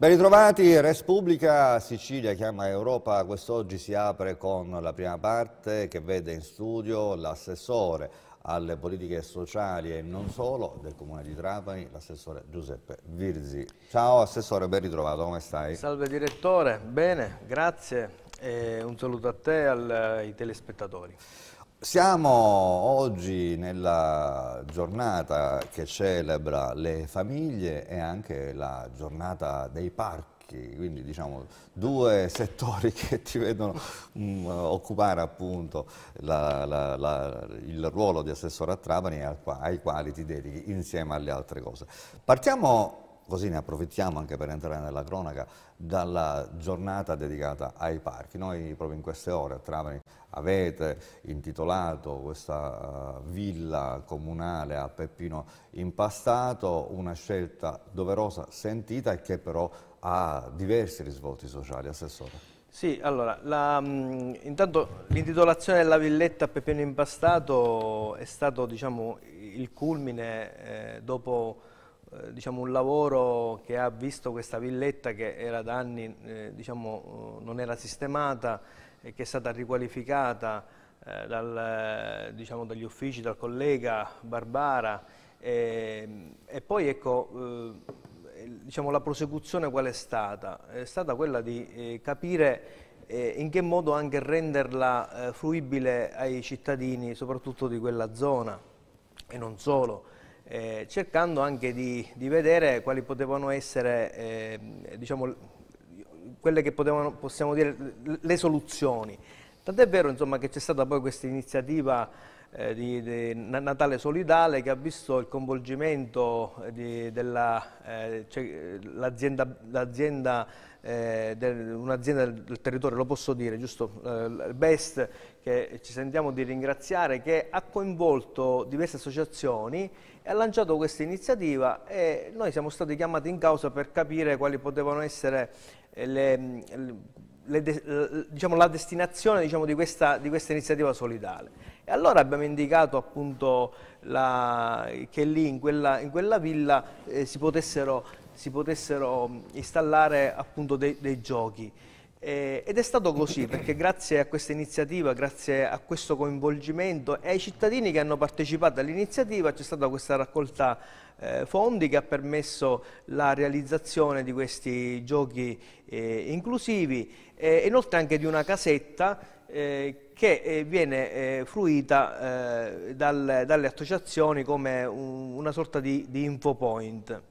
Ben ritrovati, Respubblica Sicilia chiama Europa, quest'oggi si apre con la prima parte che vede in studio l'assessore alle politiche sociali e non solo del Comune di Trapani, l'assessore Giuseppe Virzi. Ciao Assessore, ben ritrovato, come stai? Salve Direttore, bene, grazie e un saluto a te e ai telespettatori. Siamo oggi nella giornata che celebra le famiglie e anche la giornata dei parchi, quindi diciamo due settori che ti vedono mh, mm, occupare appunto la, la, la, il ruolo di assessore a Trapani ai quali ti dedichi insieme alle altre cose. Partiamo così ne approfittiamo anche per entrare nella cronaca, dalla giornata dedicata ai parchi. Noi proprio in queste ore a Trapani avete intitolato questa uh, villa comunale a Peppino Impastato, una scelta doverosa, sentita e che però ha diversi risvolti sociali, Assessore. Sì, allora, la, mm, intanto l'intitolazione della villetta a Peppino Impastato è stato diciamo, il culmine eh, dopo eh, diciamo, un lavoro che ha visto questa villetta che era da anni eh, diciamo, eh, non era sistemata e che è stata riqualificata eh, dal, eh, diciamo, dagli uffici, dal collega Barbara e, ehm, e poi ecco, diciamo, la prosecuzione qual è stata? È stata quella di capire in che modo anche renderla fruibile ai cittadini soprattutto di quella zona e non solo eh, cercando anche di, di, vedere quali potevano essere eh, diciamo, quelle che potevano, possiamo dire, le soluzioni. Tant'è vero insomma, che c'è stata poi questa iniziativa eh, di, di, Natale Solidale che ha visto il coinvolgimento eh, dell'azienda eh, cioè, eh, un'azienda del, territorio, lo posso dire, giusto? Eh, Best, che ci sentiamo di ringraziare, che ha coinvolto diverse associazioni ha lanciato questa iniziativa e noi siamo stati chiamati in causa per capire quali potevano essere eh, le, mm, le, le, diciamo, la destinazione diciamo, di, questa, di, questa, iniziativa solidale. E allora abbiamo indicato appunto la, che lì in quella, in quella villa eh, si, potessero, si, potessero, mm, installare appunto dei, dei giochi. Eh, ed è stato così perché grazie a questa iniziativa, grazie a questo coinvolgimento e ai cittadini che hanno partecipato all'iniziativa c'è stata questa raccolta eh, fondi che ha permesso la realizzazione di questi giochi eh, inclusivi eh, e inoltre anche di una casetta eh, che eh, viene fruita dal, dalle associazioni come un, una sorta di, di infopoint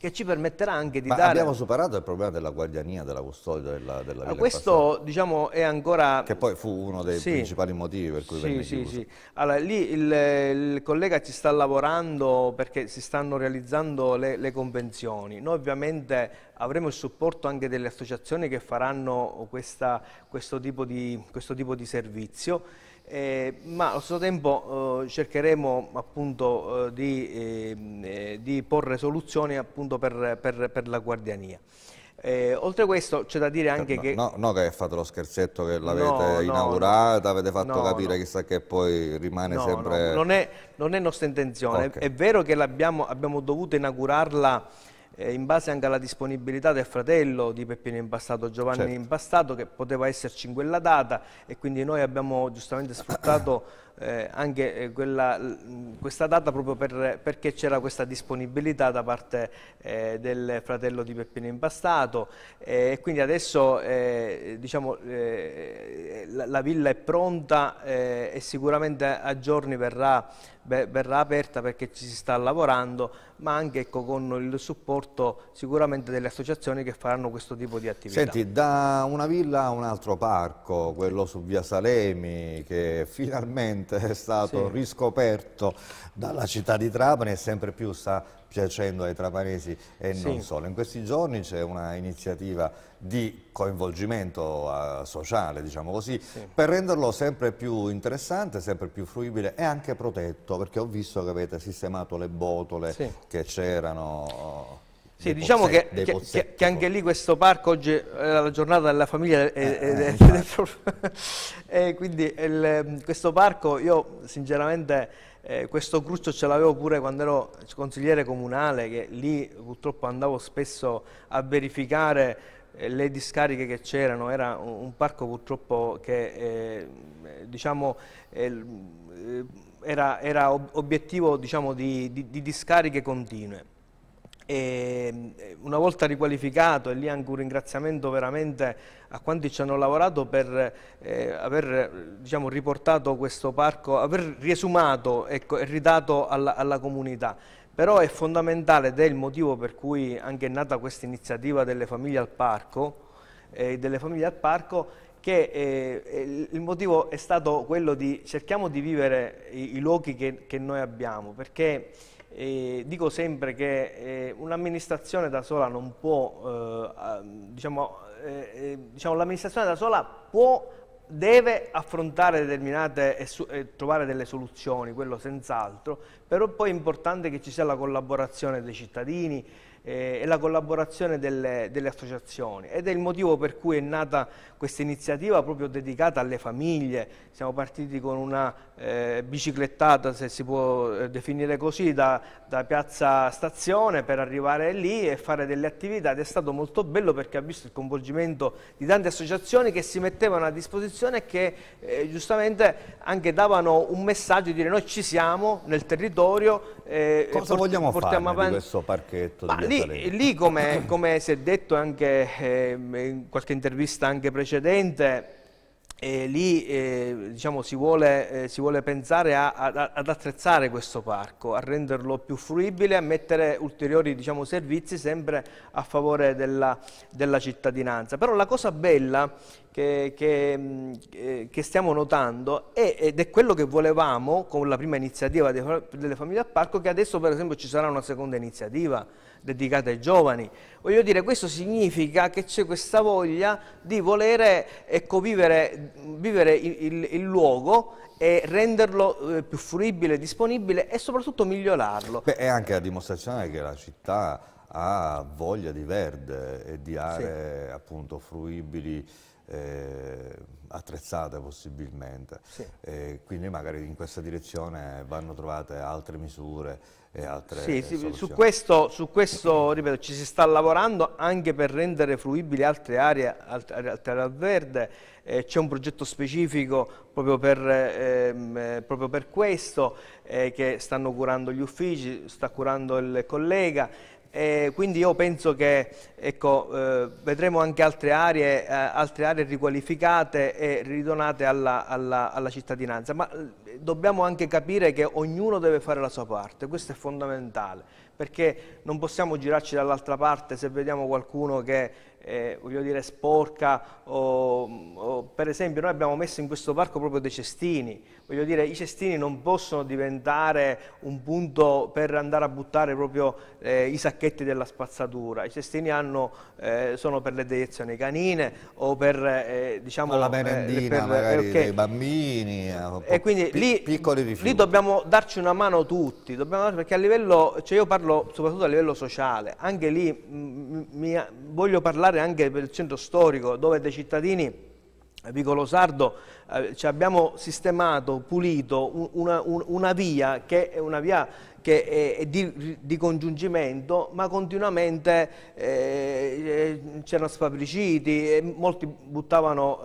che ci permetterà anche di Ma dare... abbiamo superato il problema della guardiania, della custodia della, della villa ah, Questo Passata. diciamo è ancora... Che poi fu uno dei sì. principali motivi per cui sì, venne sì, sì. Allora lì il, il, collega ci sta lavorando perché si stanno realizzando le, le convenzioni. Noi ovviamente avremo il supporto anche delle associazioni che faranno questa, questo, tipo di, questo tipo di servizio eh, ma allo stesso tempo eh, cercheremo appunto eh, di, eh, eh, di, porre soluzioni appunto per, per, per la guardiania. Eh, oltre a questo c'è da dire anche no, che... No, no che hai fatto lo scherzetto che l'avete no, inaugurata, avete fatto capire chissà che poi rimane sempre... Non è, non, è, nostra intenzione, okay. è, è, vero che abbiamo dovuto inaugurarla eh, in base anche alla disponibilità del fratello di Peppino Impastato, Giovanni certo. Impastato, che poteva esserci in quella data e quindi noi abbiamo giustamente sfruttato eh, anche eh, quella, questa data proprio per, perché c'era questa disponibilità da parte eh, del fratello di Peppino Impastato eh, e quindi adesso eh, diciamo, la, la, villa è pronta e sicuramente a giorni verrà, beh, verrà, aperta perché ci si sta lavorando ma anche ecco, con il supporto sicuramente delle associazioni che faranno questo tipo di attività. Senti, da una villa a un altro parco, quello su via Salemi che finalmente finalmente è stato sì. riscoperto dalla città di Trapani e sempre più sta piacendo ai trapanesi e sì. non solo. In questi giorni c'è una iniziativa di coinvolgimento uh, sociale, diciamo così, sì. per renderlo sempre più interessante, sempre più fruibile e anche protetto, perché ho visto che avete sistemato le botole che c'erano... Sì, diciamo che, che, che, anche lì questo parco oggi è la giornata della famiglia eh, eh, eh, quindi il, ehm, questo parco io sinceramente eh, questo cruccio ce l'avevo pure quando ero consigliere comunale che lì purtroppo andavo spesso a verificare eh, le discariche che c'erano, era un, parco purtroppo che eh, diciamo era, era, obiettivo diciamo, di, di, di discariche continue e eh, una volta riqualificato e lì anche un ringraziamento veramente a quanti ci hanno lavorato per eh, aver diciamo, riportato questo parco, aver riesumato ecco, e ridato alla, alla comunità però è fondamentale ed è il motivo per cui anche è nata questa iniziativa delle famiglie al parco, eh, delle famiglie al parco che eh, il motivo è stato quello di cerchiamo di vivere i, i luoghi che, che, noi abbiamo, perché e dico sempre che eh, un'amministrazione da sola non può, eh, diciamo, eh, eh, diciamo l'amministrazione da sola può, deve affrontare determinate e, su, e trovare delle soluzioni, quello senz'altro, però poi è importante che ci sia la collaborazione dei cittadini, eh, e la collaborazione delle, delle, associazioni ed è il motivo per cui è nata questa iniziativa proprio dedicata alle famiglie, siamo partiti con una eh, biciclettata, se si può eh, definire così, da, da, Piazza Stazione per arrivare lì e fare delle attività ed è stato molto bello perché ha visto il coinvolgimento di tante associazioni che si mettevano a disposizione e che eh, giustamente anche davano un messaggio di dire noi ci siamo nel territorio. Eh, Cosa vogliamo fare avanti... di questo parchetto? Di lì, lì come, come, si è detto anche eh, in qualche intervista anche precedente, e lì eh, diciamo, si, vuole, eh, si, vuole, pensare a, a, ad attrezzare questo parco, a renderlo più fruibile, a mettere ulteriori diciamo, servizi sempre a favore della, della, cittadinanza. Però la cosa bella che, che, mm, che stiamo notando è, ed è quello che volevamo con la prima iniziativa delle famiglie al parco, che adesso per esempio ci sarà una seconda iniziativa dedicate ai giovani. Voglio dire, questo significa che c'è questa voglia di volere ecco, vivere, vivere il, il, il, luogo e renderlo eh, più fruibile, disponibile e soprattutto migliorarlo. Beh, è anche la dimostrazione che la città ha voglia di verde e di aree sì. appunto fruibili eh, attrezzate possibilmente. Sì. Eh, quindi magari in questa direzione vanno trovate altre misure e altre sì, sì su, questo, su questo, ripeto, ci si sta lavorando anche per rendere fruibili altre aree, altre, aree verde, eh, c'è un progetto specifico proprio per, ehm, eh, proprio per questo eh, che stanno curando gli uffici, sta curando il collega, e quindi io penso che ecco, eh, vedremo anche altre aree, eh, altre aree, riqualificate e ridonate alla, alla, alla cittadinanza, ma eh, dobbiamo anche capire che ognuno deve fare la sua parte, questo è fondamentale, perché non possiamo girarci dall'altra parte se vediamo qualcuno che eh, voglio dire, sporca o, o, per esempio noi abbiamo messo in questo parco proprio dei cestini, voglio dire, i cestini non possono diventare un punto per andare a buttare proprio eh, i sacchetti della spazzatura. I cestini hanno, eh, sono per le deiezioni canine o per, eh, diciamo, la merendina eh, per, eh, magari okay. dei bambini, eh, e quindi lì, piccoli rifiuti. Lì dobbiamo darci una mano tutti, dobbiamo, perché a livello, cioè io parlo soprattutto a livello sociale, anche lì mh, mm, mm, voglio parlare anche del centro storico dove dei cittadini Vicolo Sardo eh, ci abbiamo sistemato, pulito una, una, una, via che è una via che è, è di, di, congiungimento ma continuamente eh, eh c'erano sfabriciti e molti buttavano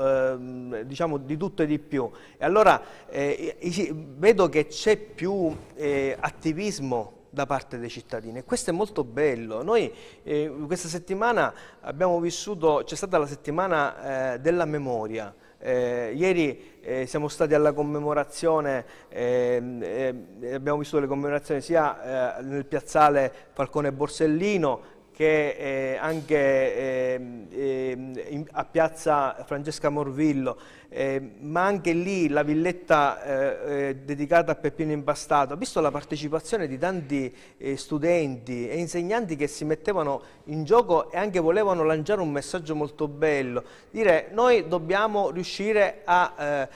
eh, diciamo di tutto e di più e allora eh, vedo che c'è più eh, attivismo da parte dei cittadini. E questo è molto bello. Noi eh, questa settimana abbiamo vissuto, c'è stata la settimana eh, della memoria. Eh, ieri eh, siamo stati alla commemorazione, ehm, eh, abbiamo vissuto le commemorazioni sia eh, nel piazzale Falcone Borsellino che eh, anche eh, in, a piazza Francesca Morvillo, ehm, ma anche lì la villetta eh, eh, dedicata a Peppino Impastato, ha visto la partecipazione di tanti eh, studenti e insegnanti che si mettevano in gioco e anche volevano lanciare un messaggio molto bello, dire noi dobbiamo riuscire a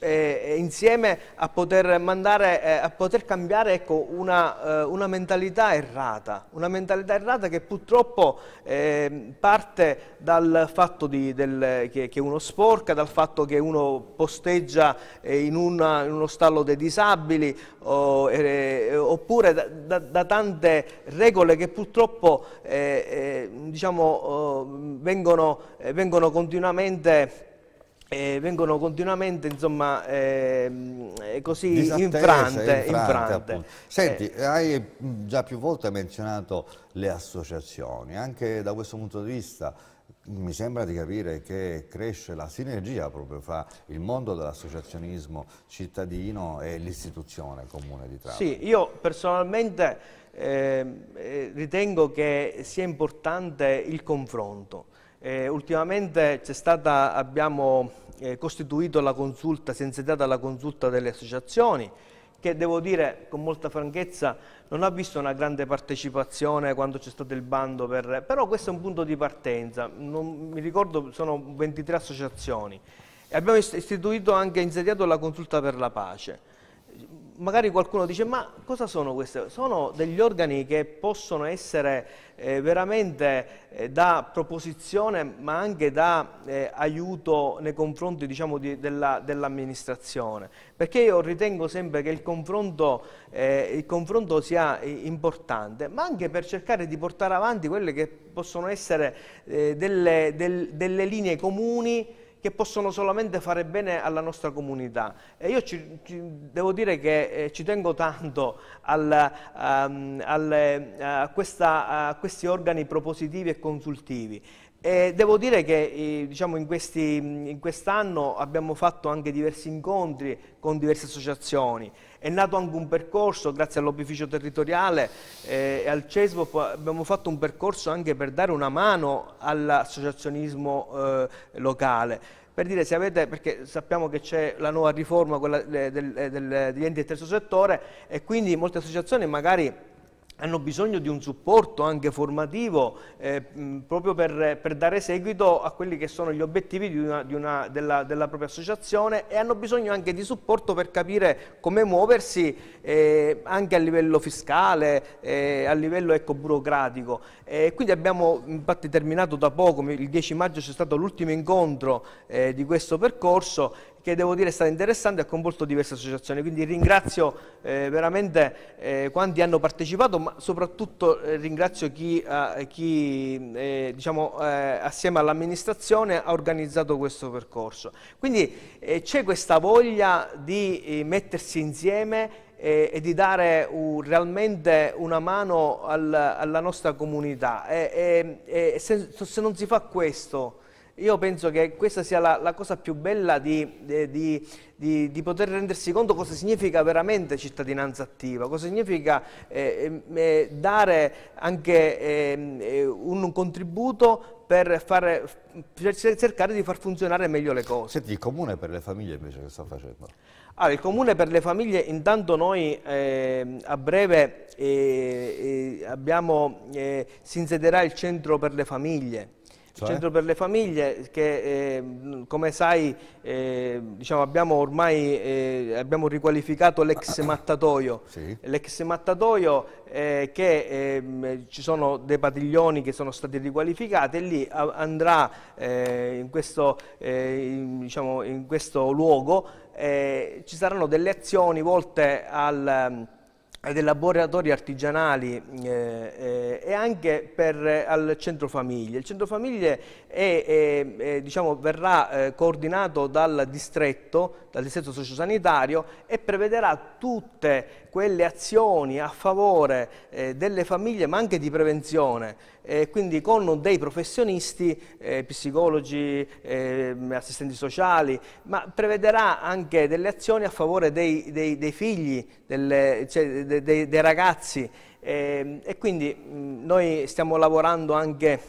eh, eh, insieme a poter, mandare, eh, a poter cambiare ecco, una, eh, una, mentalità errata, una mentalità errata che purtroppo ehm, parte dal fatto di, del, che, che, uno sporca, dal fatto che uno posteggia eh, in, una, in, uno stallo dei disabili o, eh, oppure da, da, da, tante regole che purtroppo diciamo, oh, vengono, vengono continuamente eh, vengono continuamente insomma ehm, eh, così infrante, infrante, infrante. Senti, eh. hai mm, già più volte menzionato le associazioni, anche da questo punto di vista mm, mi sembra di capire che cresce la sinergia proprio fra il mondo dell'associazionismo cittadino e l'istituzione comune di Trapani. Sì, io personalmente ehm, eh, ritengo che sia importante il confronto, eh, ultimamente stata, abbiamo eh, costituito la consulta, si è insediata la consulta delle associazioni che devo dire con molta franchezza non ha visto una grande partecipazione quando c'è stato il bando, per... però questo è un punto di partenza, non, mi ricordo sono 23 associazioni e abbiamo istituito anche insediato la consulta per la pace magari qualcuno dice ma cosa sono queste? Sono degli organi che possono essere eh, veramente eh, da proposizione ma anche da eh, aiuto nei confronti diciamo, di, dell'amministrazione, dell perché io ritengo sempre che il confronto, eh, il confronto sia eh, importante, ma anche per cercare di portare avanti quelle che possono essere eh, delle, del, delle linee comuni che possono solamente fare bene alla nostra comunità. E io ci, ci, devo dire che eh, ci tengo tanto al, um, al, uh, questa, uh, questi organi propositivi e consultivi. E devo dire che diciamo in, quest'anno abbiamo fatto anche diversi incontri con diverse associazioni, è nato anche un percorso, grazie all'obificio Territoriale eh, e al CESVO abbiamo fatto un percorso anche per dare una mano all'associazionismo eh, locale per dire se avete, perché sappiamo che c'è la nuova riforma quella eh, del, del, eh, del, degli enti del terzo settore e quindi molte associazioni magari hanno bisogno di un supporto anche formativo eh, proprio per, per, dare seguito a quelli che sono gli obiettivi di una, di una, della, della, propria associazione e hanno bisogno anche di supporto per capire come muoversi eh, anche a livello fiscale, eh, a livello ecco, burocratico. Eh, quindi abbiamo infatti terminato da poco, il 10 maggio c'è stato l'ultimo incontro eh, di questo percorso che devo dire è stata interessante e ha coinvolto diverse associazioni, quindi ringrazio eh, veramente eh, quanti hanno partecipato, ma soprattutto eh, ringrazio chi, chi eh, diciamo, eh, assieme all'amministrazione ha organizzato questo percorso. Quindi eh, c'è questa voglia di mettersi insieme e di dare un, realmente una mano al, alla nostra comunità e, e, e se, se non si fa questo io penso che questa sia la, la cosa più bella di, di, di, di, poter rendersi conto cosa significa veramente cittadinanza attiva, cosa significa eh, ehm, eh, dare anche ehm, eh, un, contributo per, fare, per, cercare di far funzionare meglio le cose. Senti, il comune per le famiglie invece che sta facendo? Allora, ah, il comune per le famiglie, intanto noi eh, a breve eh, eh, abbiamo, eh, si insederà il centro per le famiglie, cioè? Centro per le famiglie che eh, come sai eh, diciamo, abbiamo ormai eh, abbiamo riqualificato l'ex ah, ah, ah. mattatoio, sì. l'ex mattatoio eh, che ehm, ci sono dei padiglioni che sono stati riqualificati e lì andrà eh, in questo, eh, in, diciamo, in, questo, luogo ci saranno delle azioni volte al dei laboratori artigianali eh, eh, e anche per, eh, al centro famiglie. Il centro famiglie è, è, è, diciamo, verrà eh, coordinato dal distretto, dal distretto sociosanitario e prevederà tutte quelle azioni a favore eh, delle famiglie ma anche di prevenzione, eh, quindi con dei professionisti, eh, psicologi, ehm, assistenti sociali, ma prevederà anche delle azioni a favore dei, dei, dei figli, delle, cioè, dei, dei, ragazzi ehm, e quindi mh, noi stiamo lavorando anche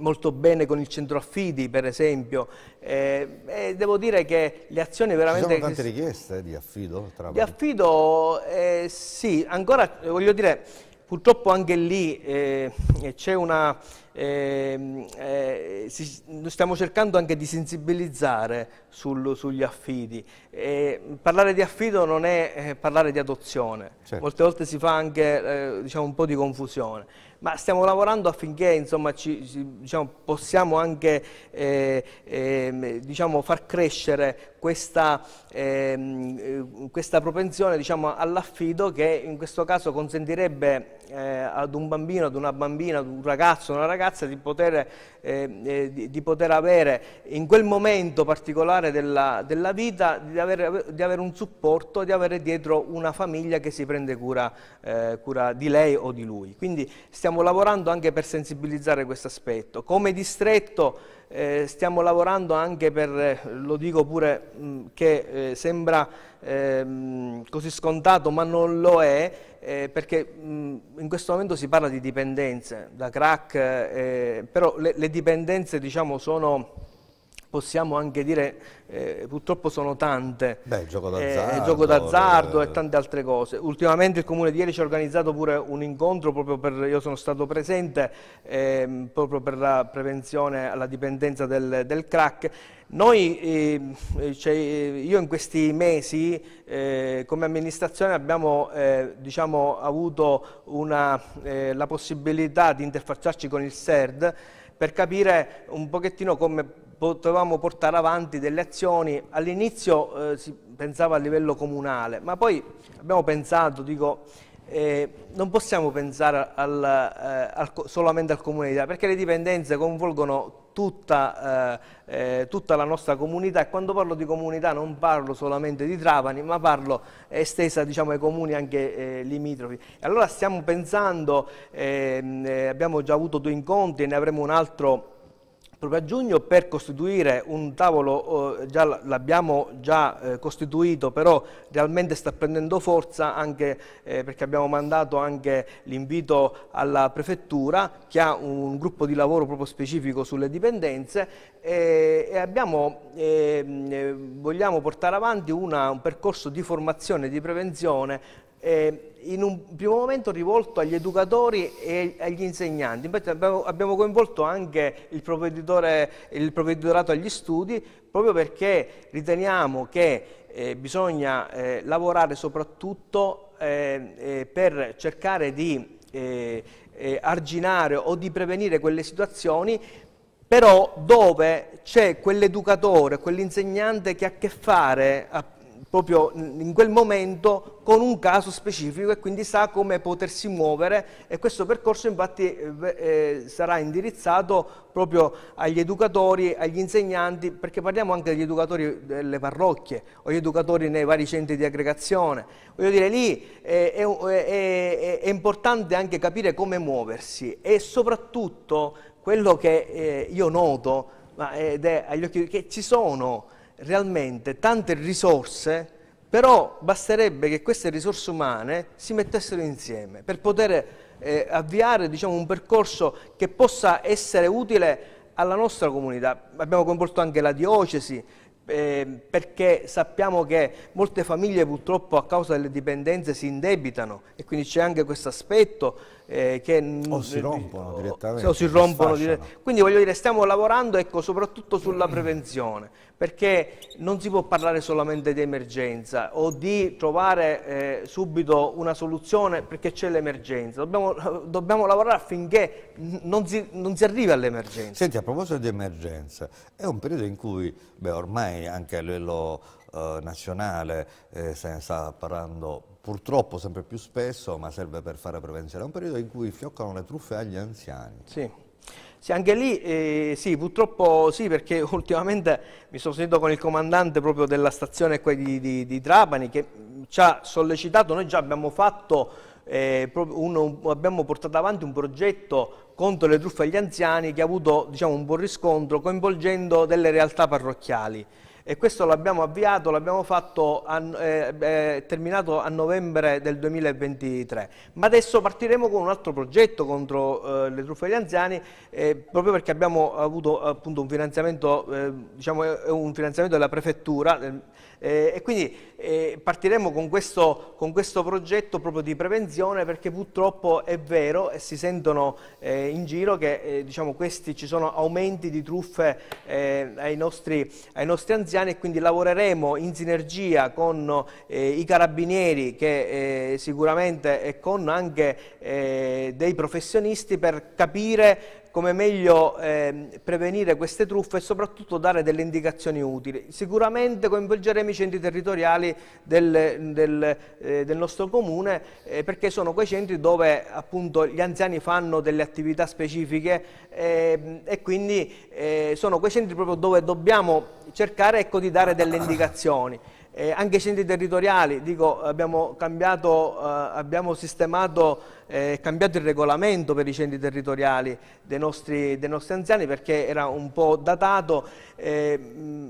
molto bene con il centro affidi per esempio eh, e eh, devo dire che le azioni veramente... Ci sono tante richieste di affido? Tra di affido eh, sì, ancora voglio dire purtroppo anche lì eh, c'è una... Ehm, eh, si, stiamo cercando anche di sensibilizzare sul, sugli affidi. Eh, parlare di affido non è eh, parlare di adozione, certo. molte volte si fa anche eh, diciamo, un po' di confusione ma stiamo lavorando affinché insomma, ci, diciamo, possiamo anche eh, eh, diciamo, far crescere questa, ehm, eh, questa propensione diciamo, all'affido che in questo caso consentirebbe eh, ad un bambino, ad una bambina, ad un ragazzo, ad una ragazza di poter, ehm, eh, di, di poter avere in quel momento particolare della, della vita, di avere, di avere, un supporto, di avere dietro una famiglia che si prende cura, eh, cura di lei o di lui. Quindi stiamo stiamo lavorando anche per sensibilizzare questo aspetto. Come distretto eh, stiamo lavorando anche per, eh, lo dico pure mh, mm, che eh, sembra eh, così scontato ma non lo è, eh, perché mh, mm, in questo momento si parla di dipendenze, da crack, eh, però le, le dipendenze diciamo sono possiamo anche dire, eh, purtroppo sono tante, Beh, gioco eh, d'azzardo, eh, gioco d'azzardo eh... e tante altre cose. Ultimamente il Comune di Ieri ci ha organizzato pure un incontro, proprio per, io sono stato presente, ehm, proprio per la prevenzione alla dipendenza del, del crack. Noi, eh, eh, cioè, io in questi mesi come amministrazione abbiamo diciamo, avuto una, la possibilità di interfacciarci con il SERD per capire un pochettino come potevamo portare avanti delle azioni, all'inizio eh, si pensava a livello comunale, ma poi abbiamo pensato, dico, eh, non possiamo pensare al, eh, al, solamente al comune di Italia, perché le dipendenze coinvolgono tutta, eh, eh, tutta, la nostra comunità e quando parlo di comunità non parlo solamente di Travani ma parlo eh, estesa diciamo, ai comuni anche limitrofi. Allora stiamo pensando, ehm, abbiamo già avuto due incontri e ne avremo un altro proprio a giugno per costituire un tavolo, eh, l'abbiamo già eh, costituito, però realmente sta prendendo forza anche eh, perché abbiamo mandato anche l'invito alla prefettura che ha un gruppo di lavoro proprio specifico sulle dipendenze e, abbiamo, ehm, eh, vogliamo portare avanti una, un percorso di formazione e di prevenzione eh, in un primo momento rivolto agli educatori e agli insegnanti. Infatti abbiamo, abbiamo coinvolto anche il, provveditore, il provveditorato agli studi proprio perché riteniamo che eh, bisogna eh, lavorare soprattutto eh, eh, per cercare di eh, arginare o di prevenire quelle situazioni però dove c'è quell'educatore, quell'insegnante che ha a che fare a proprio in quel momento con un caso specifico e quindi sa come potersi muovere e questo percorso infatti eh, eh, sarà indirizzato proprio agli educatori, agli insegnanti, perché parliamo anche degli educatori delle parrocchie o gli educatori nei vari centri di aggregazione. Voglio dire, lì eh, è, eh, è, è, è importante anche capire come muoversi e soprattutto quello che eh, io noto, ma, ed è agli occhi che ci sono realmente tante risorse, però basterebbe che queste risorse umane si mettessero insieme per poter eh, avviare diciamo, un percorso che possa essere utile alla nostra comunità. Abbiamo coinvolto anche la diocesi, eh, perché sappiamo che molte famiglie purtroppo a causa delle dipendenze si indebitano e quindi c'è anche questo aspetto eh, che o si eh, rompono direttamente o si rompono direttamente. quindi voglio dire stiamo lavorando ecco, soprattutto sulla prevenzione perché non si può parlare solamente di emergenza o di trovare eh, subito una soluzione perché c'è l'emergenza, dobbiamo, dobbiamo, lavorare affinché non si, non si arrivi all'emergenza. Senti, a proposito di emergenza, è un periodo in cui beh, ormai anche a livello eh, nazionale eh, se ne sta parlando purtroppo sempre più spesso, ma serve per fare prevenzione, è un periodo in cui fioccano le truffe agli anziani. Sì. Sì, anche lì eh, sì, purtroppo sì, perché ultimamente mi sono sentito con il comandante proprio della stazione di, di, di Trapani che ci ha sollecitato, noi già abbiamo fatto eh, uno, abbiamo portato avanti un progetto contro le truffe agli anziani che ha avuto diciamo, un buon riscontro coinvolgendo delle realtà parrocchiali e questo l'abbiamo avviato, l'abbiamo eh, eh, terminato a novembre del 2023. Ma adesso partiremo con un altro progetto contro eh, le truffe agli anziani, eh, proprio perché abbiamo avuto appunto un finanziamento, eh, diciamo, eh, un finanziamento della prefettura, eh, e quindi eh, partiremo con questo, con questo, progetto proprio di prevenzione perché purtroppo è vero e si sentono eh, in giro che eh, diciamo, questi ci sono aumenti di truffe eh, ai nostri, ai, nostri, anziani e quindi lavoreremo in sinergia con eh, i carabinieri che sicuramente e con anche dei professionisti per capire come meglio eh, prevenire queste truffe e soprattutto dare delle indicazioni utili. Sicuramente coinvolgeremo i centri territoriali del, del, eh, del nostro comune eh, perché sono quei centri dove appunto gli anziani fanno delle attività specifiche ehm, e quindi eh, sono quei centri proprio dove dobbiamo cercare ecco, di dare delle indicazioni eh, anche i centri territoriali, dico, abbiamo, cambiato, eh, abbiamo sistemato, eh, cambiato il regolamento per i centri territoriali dei nostri, dei nostri anziani perché era un po' datato eh,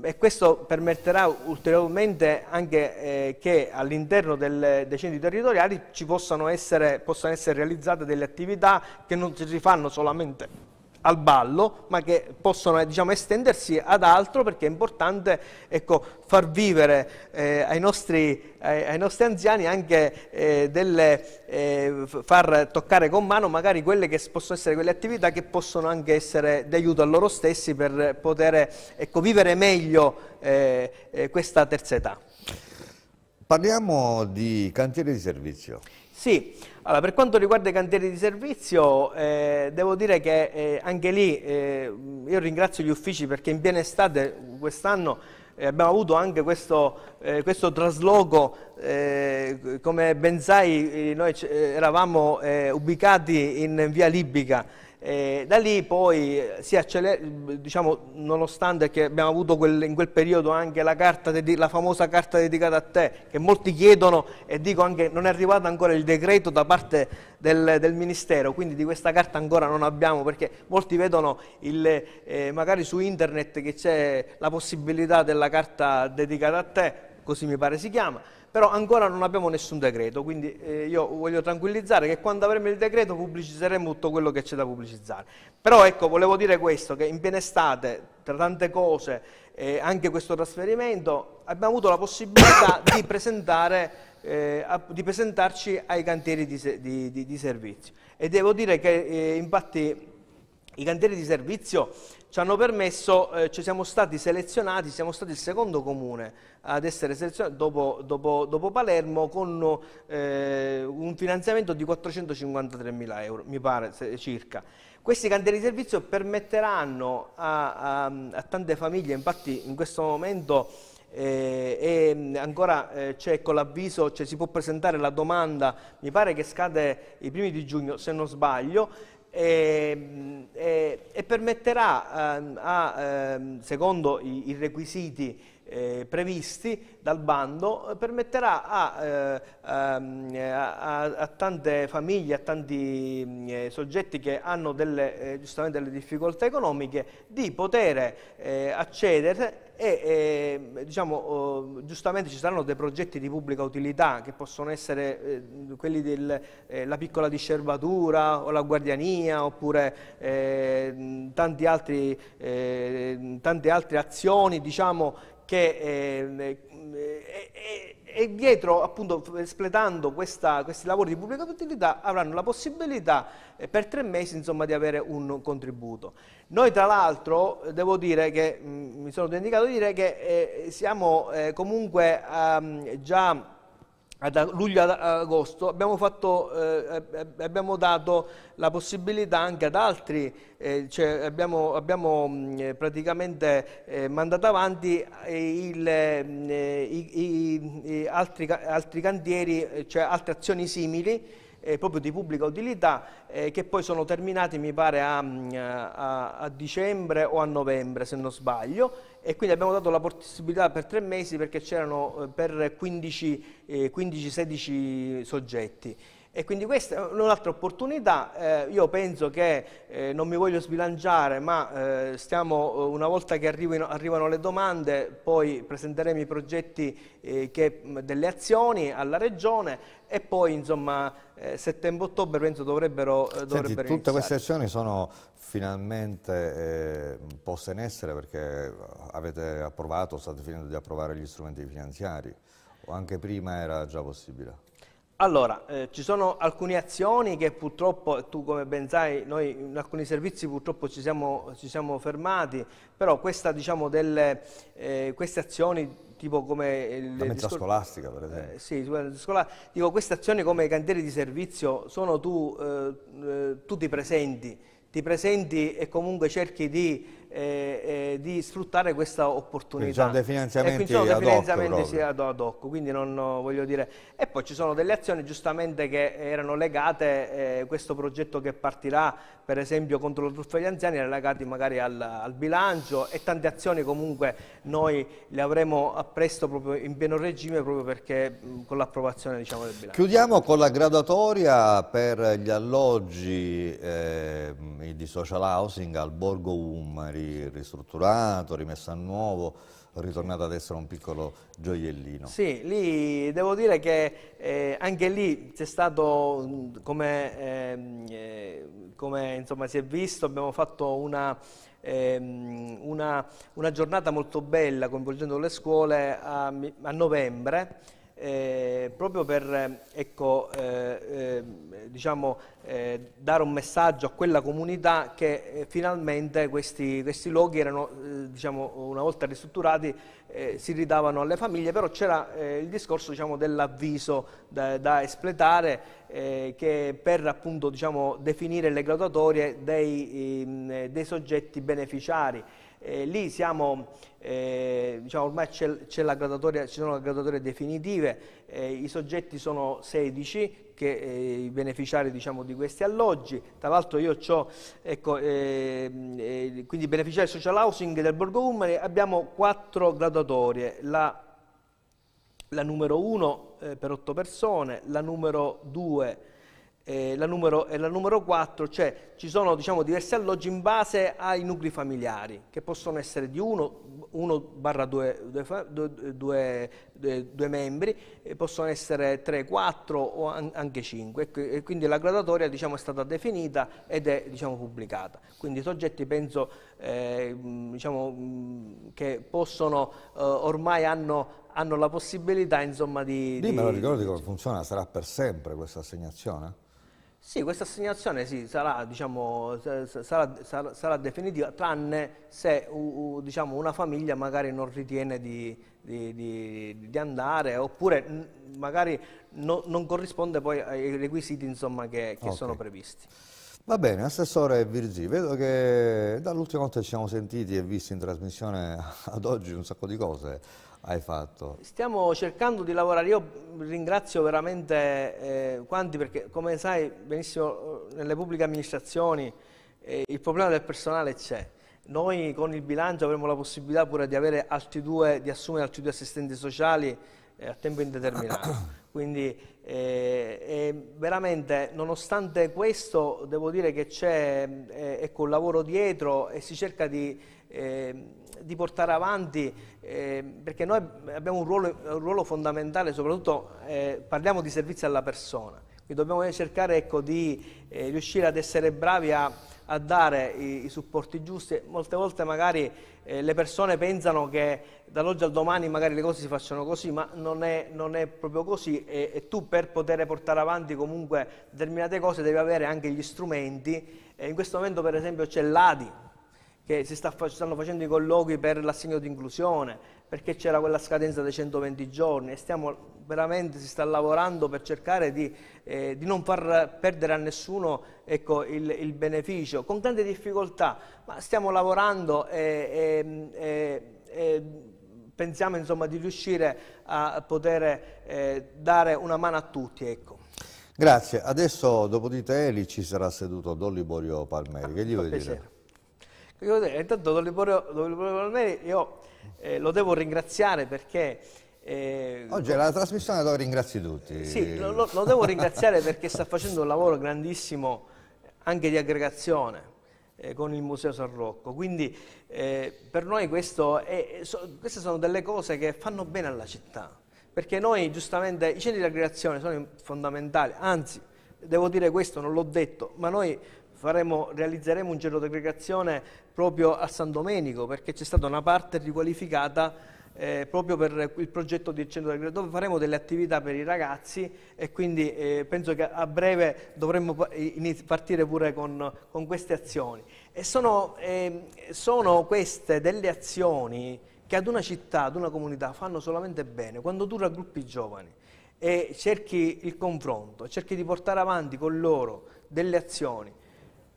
e questo permetterà ulteriormente anche eh, che all'interno dei centri territoriali ci possano essere, possano essere realizzate delle attività che non si rifanno solamente al ballo, ma che possono diciamo, estendersi ad altro perché è importante ecco, far vivere eh, ai, nostri, ai, ai, nostri, anziani anche eh, delle, eh, far toccare con mano magari quelle che possono essere quelle attività che possono anche essere d'aiuto a loro stessi per poter ecco, vivere meglio eh, eh, questa terza età. Parliamo di cantiere di servizio. Sì, allora, per quanto riguarda i cantieri di servizio, eh, devo dire che eh, anche lì eh, io ringrazio gli uffici perché in piena estate quest'anno eh, abbiamo avuto anche questo, eh, questo trasloco, eh, come ben sai noi eravamo ubicati in via Libica, e da lì poi eh, si accelera, diciamo, nonostante che abbiamo avuto quel, in quel periodo anche la, la, famosa carta dedicata a te, che molti chiedono e dico anche non è arrivato ancora il decreto da parte del, del Ministero, quindi di questa carta ancora non abbiamo perché molti vedono il, eh, magari su internet che c'è la possibilità della carta dedicata a te, così mi pare si chiama, però ancora non abbiamo nessun decreto, quindi eh, io voglio tranquillizzare che quando avremo il decreto pubblicizzeremo tutto quello che c'è da pubblicizzare. Però ecco, volevo dire questo, che in piena estate, tra tante cose, eh, anche questo trasferimento, abbiamo avuto la possibilità di, eh, di presentarci ai cantieri di, di, di, servizio. E devo dire che eh, infatti i cantieri di servizio ci hanno permesso, eh, ci siamo stati selezionati, siamo stati il secondo comune ad essere selezionati dopo, dopo, dopo Palermo con eh, un finanziamento di 453 mila euro, mi pare circa. Questi cantieri di servizio permetteranno a, a, a tante famiglie, infatti in questo momento eh, e ancora eh, c'è con ecco l'avviso, cioè si può presentare la domanda, mi pare che scade i primi di giugno se non sbaglio, e, ehm, e, eh, e permetterà, ehm, a, a, ehm, secondo i, i requisiti eh, previsti dal bando eh, permetterà a, eh, ehm, a, a, tante famiglie, a tanti mm, eh, soggetti che hanno delle, eh, giustamente delle difficoltà economiche di poter eh, accedere e eh, diciamo, oh, giustamente ci saranno dei progetti di pubblica utilità che possono essere eh, quelli della eh, piccola discervatura o la guardiania oppure tante altre azioni diciamo, che ehm, eh, eh, eh, e dietro, appunto, espletando questa, questi lavori di pubblica utilità, avranno la possibilità eh, per tre mesi insomma, di avere un contributo. Noi tra l'altro devo dire che, mh, mm, mi sono dimenticato di dire che eh, siamo eh, comunque ehm, già ad luglio ad agosto abbiamo, fatto, eh, abbiamo, dato la possibilità anche ad altri, eh, cioè abbiamo, abbiamo mh, mm, praticamente eh, mandato avanti eh, il, mm, eh, i, i, i altri, altri, cantieri, eh, cioè altre azioni simili eh, proprio di pubblica utilità eh, che poi sono terminati mi pare a, mm, a, a, dicembre o a novembre se non sbaglio e quindi abbiamo dato la possibilità per tre mesi perché c'erano eh, per 15-16 eh, soggetti. E quindi questa è un'altra opportunità, eh, io penso che eh, non mi voglio sbilanciare ma eh, stiamo, eh, una volta che arrivino, arrivano le domande poi presenteremo i progetti che, delle azioni alla Regione e poi insomma eh, settembre-ottobre penso dovrebbero, eh, dovrebbero Senti, Tutte queste azioni sono finalmente eh, poste in essere perché avete approvato, state finendo di approvare gli strumenti finanziari o anche prima era già possibile? Allora, eh, ci sono alcune azioni che purtroppo, tu come ben sai, noi in alcuni servizi purtroppo ci siamo, ci siamo fermati, però questa, diciamo, delle, eh, queste azioni tipo come... La mensa scolastica per esempio. Eh, sì, scola- dico queste azioni come i cantieri di servizio sono tu, eh, eh tu ti presenti, ti presenti e comunque cerchi di eh, eh, di sfruttare questa opportunità. Ci sono dei finanziamenti, eh, ci sono dei finanziamenti ad, hoc, ad hoc, quindi non voglio dire... E poi ci sono delle azioni giustamente che erano legate, eh, questo progetto che partirà per esempio contro la truffa agli anziani, legati magari al, al bilancio e tante azioni comunque noi le avremo a proprio in pieno regime proprio perché mh, con l'approvazione diciamo, del bilancio. Chiudiamo con la graduatoria per gli alloggi eh, di social housing al Borgo Umari ri ristrutturato, rimesso a nuovo, ritornato ad essere un piccolo gioiellino. Sì, lì devo dire che eh, anche lì c'è stato, mm, come, ehm, eh, come insomma, si è visto, abbiamo fatto una... Ehm, una, una, giornata molto bella coinvolgendo le scuole a, a novembre eh, proprio per ecco, eh, eh diciamo, eh, dare un messaggio a quella comunità che eh, finalmente questi, questi luoghi erano, diciamo, una volta ristrutturati, si ridavano alle famiglie, però c'era il discorso diciamo, dell'avviso da, da, espletare che per appunto, diciamo, definire le graduatorie dei, ehm, dei soggetti beneficiari. lì siamo eh, diciamo ormai c'è, ci sono le graduatorie definitive, eh, i soggetti sono 16 che, eh, i beneficiari diciamo, di questi alloggi, tra l'altro io ho, ecco, ehm, eh, quindi beneficiari social housing del Borgo Umani, abbiamo quattro graduatorie, la, la numero 1 eh, per 8 persone, la numero 2 eh, la numero, eh, la numero 4, cioè ci sono diciamo, diversi alloggi in base ai nuclei familiari, che possono essere di uno, uno 1 due membri, possono essere tre, quattro o anche cinque. E quindi la gradatoria diciamo, è stata definita ed è diciamo, pubblicata. Quindi i soggetti penso eh, diciamo, che possono, eh, ormai hanno hanno la possibilità insomma di... Dimmelo, di... ricordi come funziona, sarà per sempre questa assegnazione? Sì, questa assegnazione sì, sarà, diciamo, sarà, sarà, sarà, definitiva, tranne se uh, diciamo, una famiglia magari non ritiene di, di, di, di andare, oppure magari no, non corrisponde poi ai requisiti insomma, che, che okay. sono previsti. Va bene, Assessore Virgì, vedo che dall'ultima volta ci siamo sentiti e visti in trasmissione ad oggi un sacco di cose hai fatto? Stiamo cercando di lavorare, io ringrazio veramente eh, quanti perché come sai benissimo nelle pubbliche amministrazioni eh, il problema del personale c'è. Noi con il bilancio avremo la possibilità pure di, due, di assumere altri due assistenti sociali eh, a tempo indeterminato. Quindi eh, veramente nonostante questo devo dire che c'è eh, ecco, un lavoro dietro e si cerca di Ehm, di portare avanti, eh, perché noi abbiamo un ruolo, un ruolo fondamentale, soprattutto eh, parliamo di servizio alla persona, quindi dobbiamo cercare ecco, di eh, riuscire ad essere bravi a, a dare i, i, supporti giusti, molte volte magari eh, le persone pensano che dall'oggi al domani magari le cose si facciano così, ma non è, non è proprio così e, e tu per poter portare avanti comunque determinate cose devi avere anche gli strumenti, in questo momento per esempio c'è l'ADI, che si sta, stanno facendo i colloqui per l'assegno di inclusione, perché c'era quella scadenza dei 120 giorni e stiamo veramente, si sta lavorando per cercare di, eh, di non far perdere a nessuno ecco, il, il, beneficio, con grande difficoltà, ma stiamo lavorando e, e, e pensiamo insomma, di riuscire a poter eh, dare una mano a tutti. Ecco. Grazie, adesso dopo di te lì ci sarà seduto Don Liborio Palmeri, ah, che gli ah, vuoi dire? intanto Don Liborio, Don io eh, lo devo ringraziare perché... Eh, Oggi la trasmissione dove ringrazi tutti. Sì, lo, lo devo ringraziare perché sta facendo un lavoro grandissimo anche di aggregazione eh, con il Museo San Rocco. Quindi eh, per noi questo è, so, queste sono delle cose che fanno bene alla città, perché noi giustamente i centri di aggregazione sono fondamentali, anzi devo dire questo, non l'ho detto, ma noi faremo, realizzeremo un centro di aggregazione proprio a San Domenico perché c'è stata una parte riqualificata eh, proprio per il progetto del centro del dove faremo delle attività per i ragazzi e quindi eh, penso che a breve dovremmo partire pure con, con queste azioni. E sono, eh, sono queste delle azioni che ad una città, ad una comunità fanno solamente bene quando tu raggruppi giovani e cerchi il confronto, cerchi di portare avanti con loro delle azioni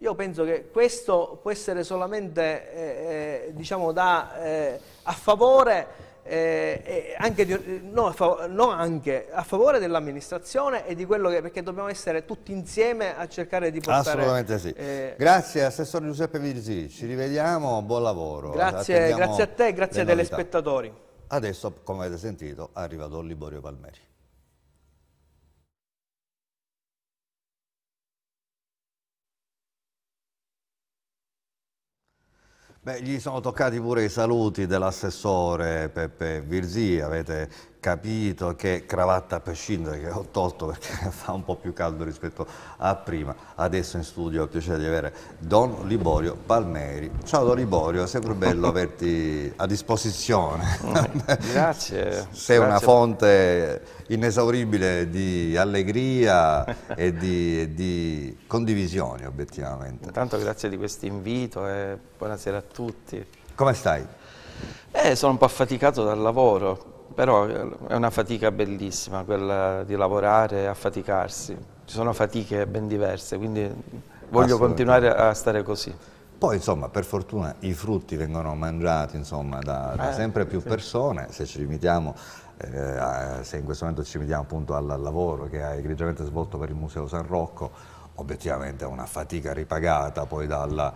io penso che questo può essere solamente eh, eh diciamo da, eh, a favore eh, anche di, no, a favore, no anche, a favore dell'amministrazione e di quello che, perché dobbiamo essere tutti insieme a cercare di portare assolutamente sì eh, grazie Assessore Giuseppe Virgili ci rivediamo, buon lavoro grazie, grazie a te e grazie ai telespettatori adesso come avete sentito arriva Don Liborio Palmeri Beh, gli sono toccati pure i saluti dell'assessore Peppe Virzì, avete capito che cravatta a prescindere che ho tolto perché fa un po' più caldo rispetto a prima. Adesso in studio ho il piacere di avere Don Liborio Palmeri. Ciao Don Liborio, è sempre bello averti a disposizione. Grazie. Sei grazie. una fonte inesauribile di allegria e di, di condivisione obiettivamente. Intanto grazie di questo invito e buonasera a tutti. Come stai? Eh, sono un po' affaticato dal lavoro, però è una fatica bellissima quella di lavorare e affaticarsi. Ci sono fatiche ben diverse, quindi voglio continuare a stare così. Poi insomma per fortuna i frutti vengono mangiati insomma, da, da, eh, sempre più persone, se ci limitiamo eh, eh, se in questo momento ci vediamo appunto al lavoro che ha egregiamente svolto per il Museo San Rocco, obiettivamente è una fatica ripagata poi dalla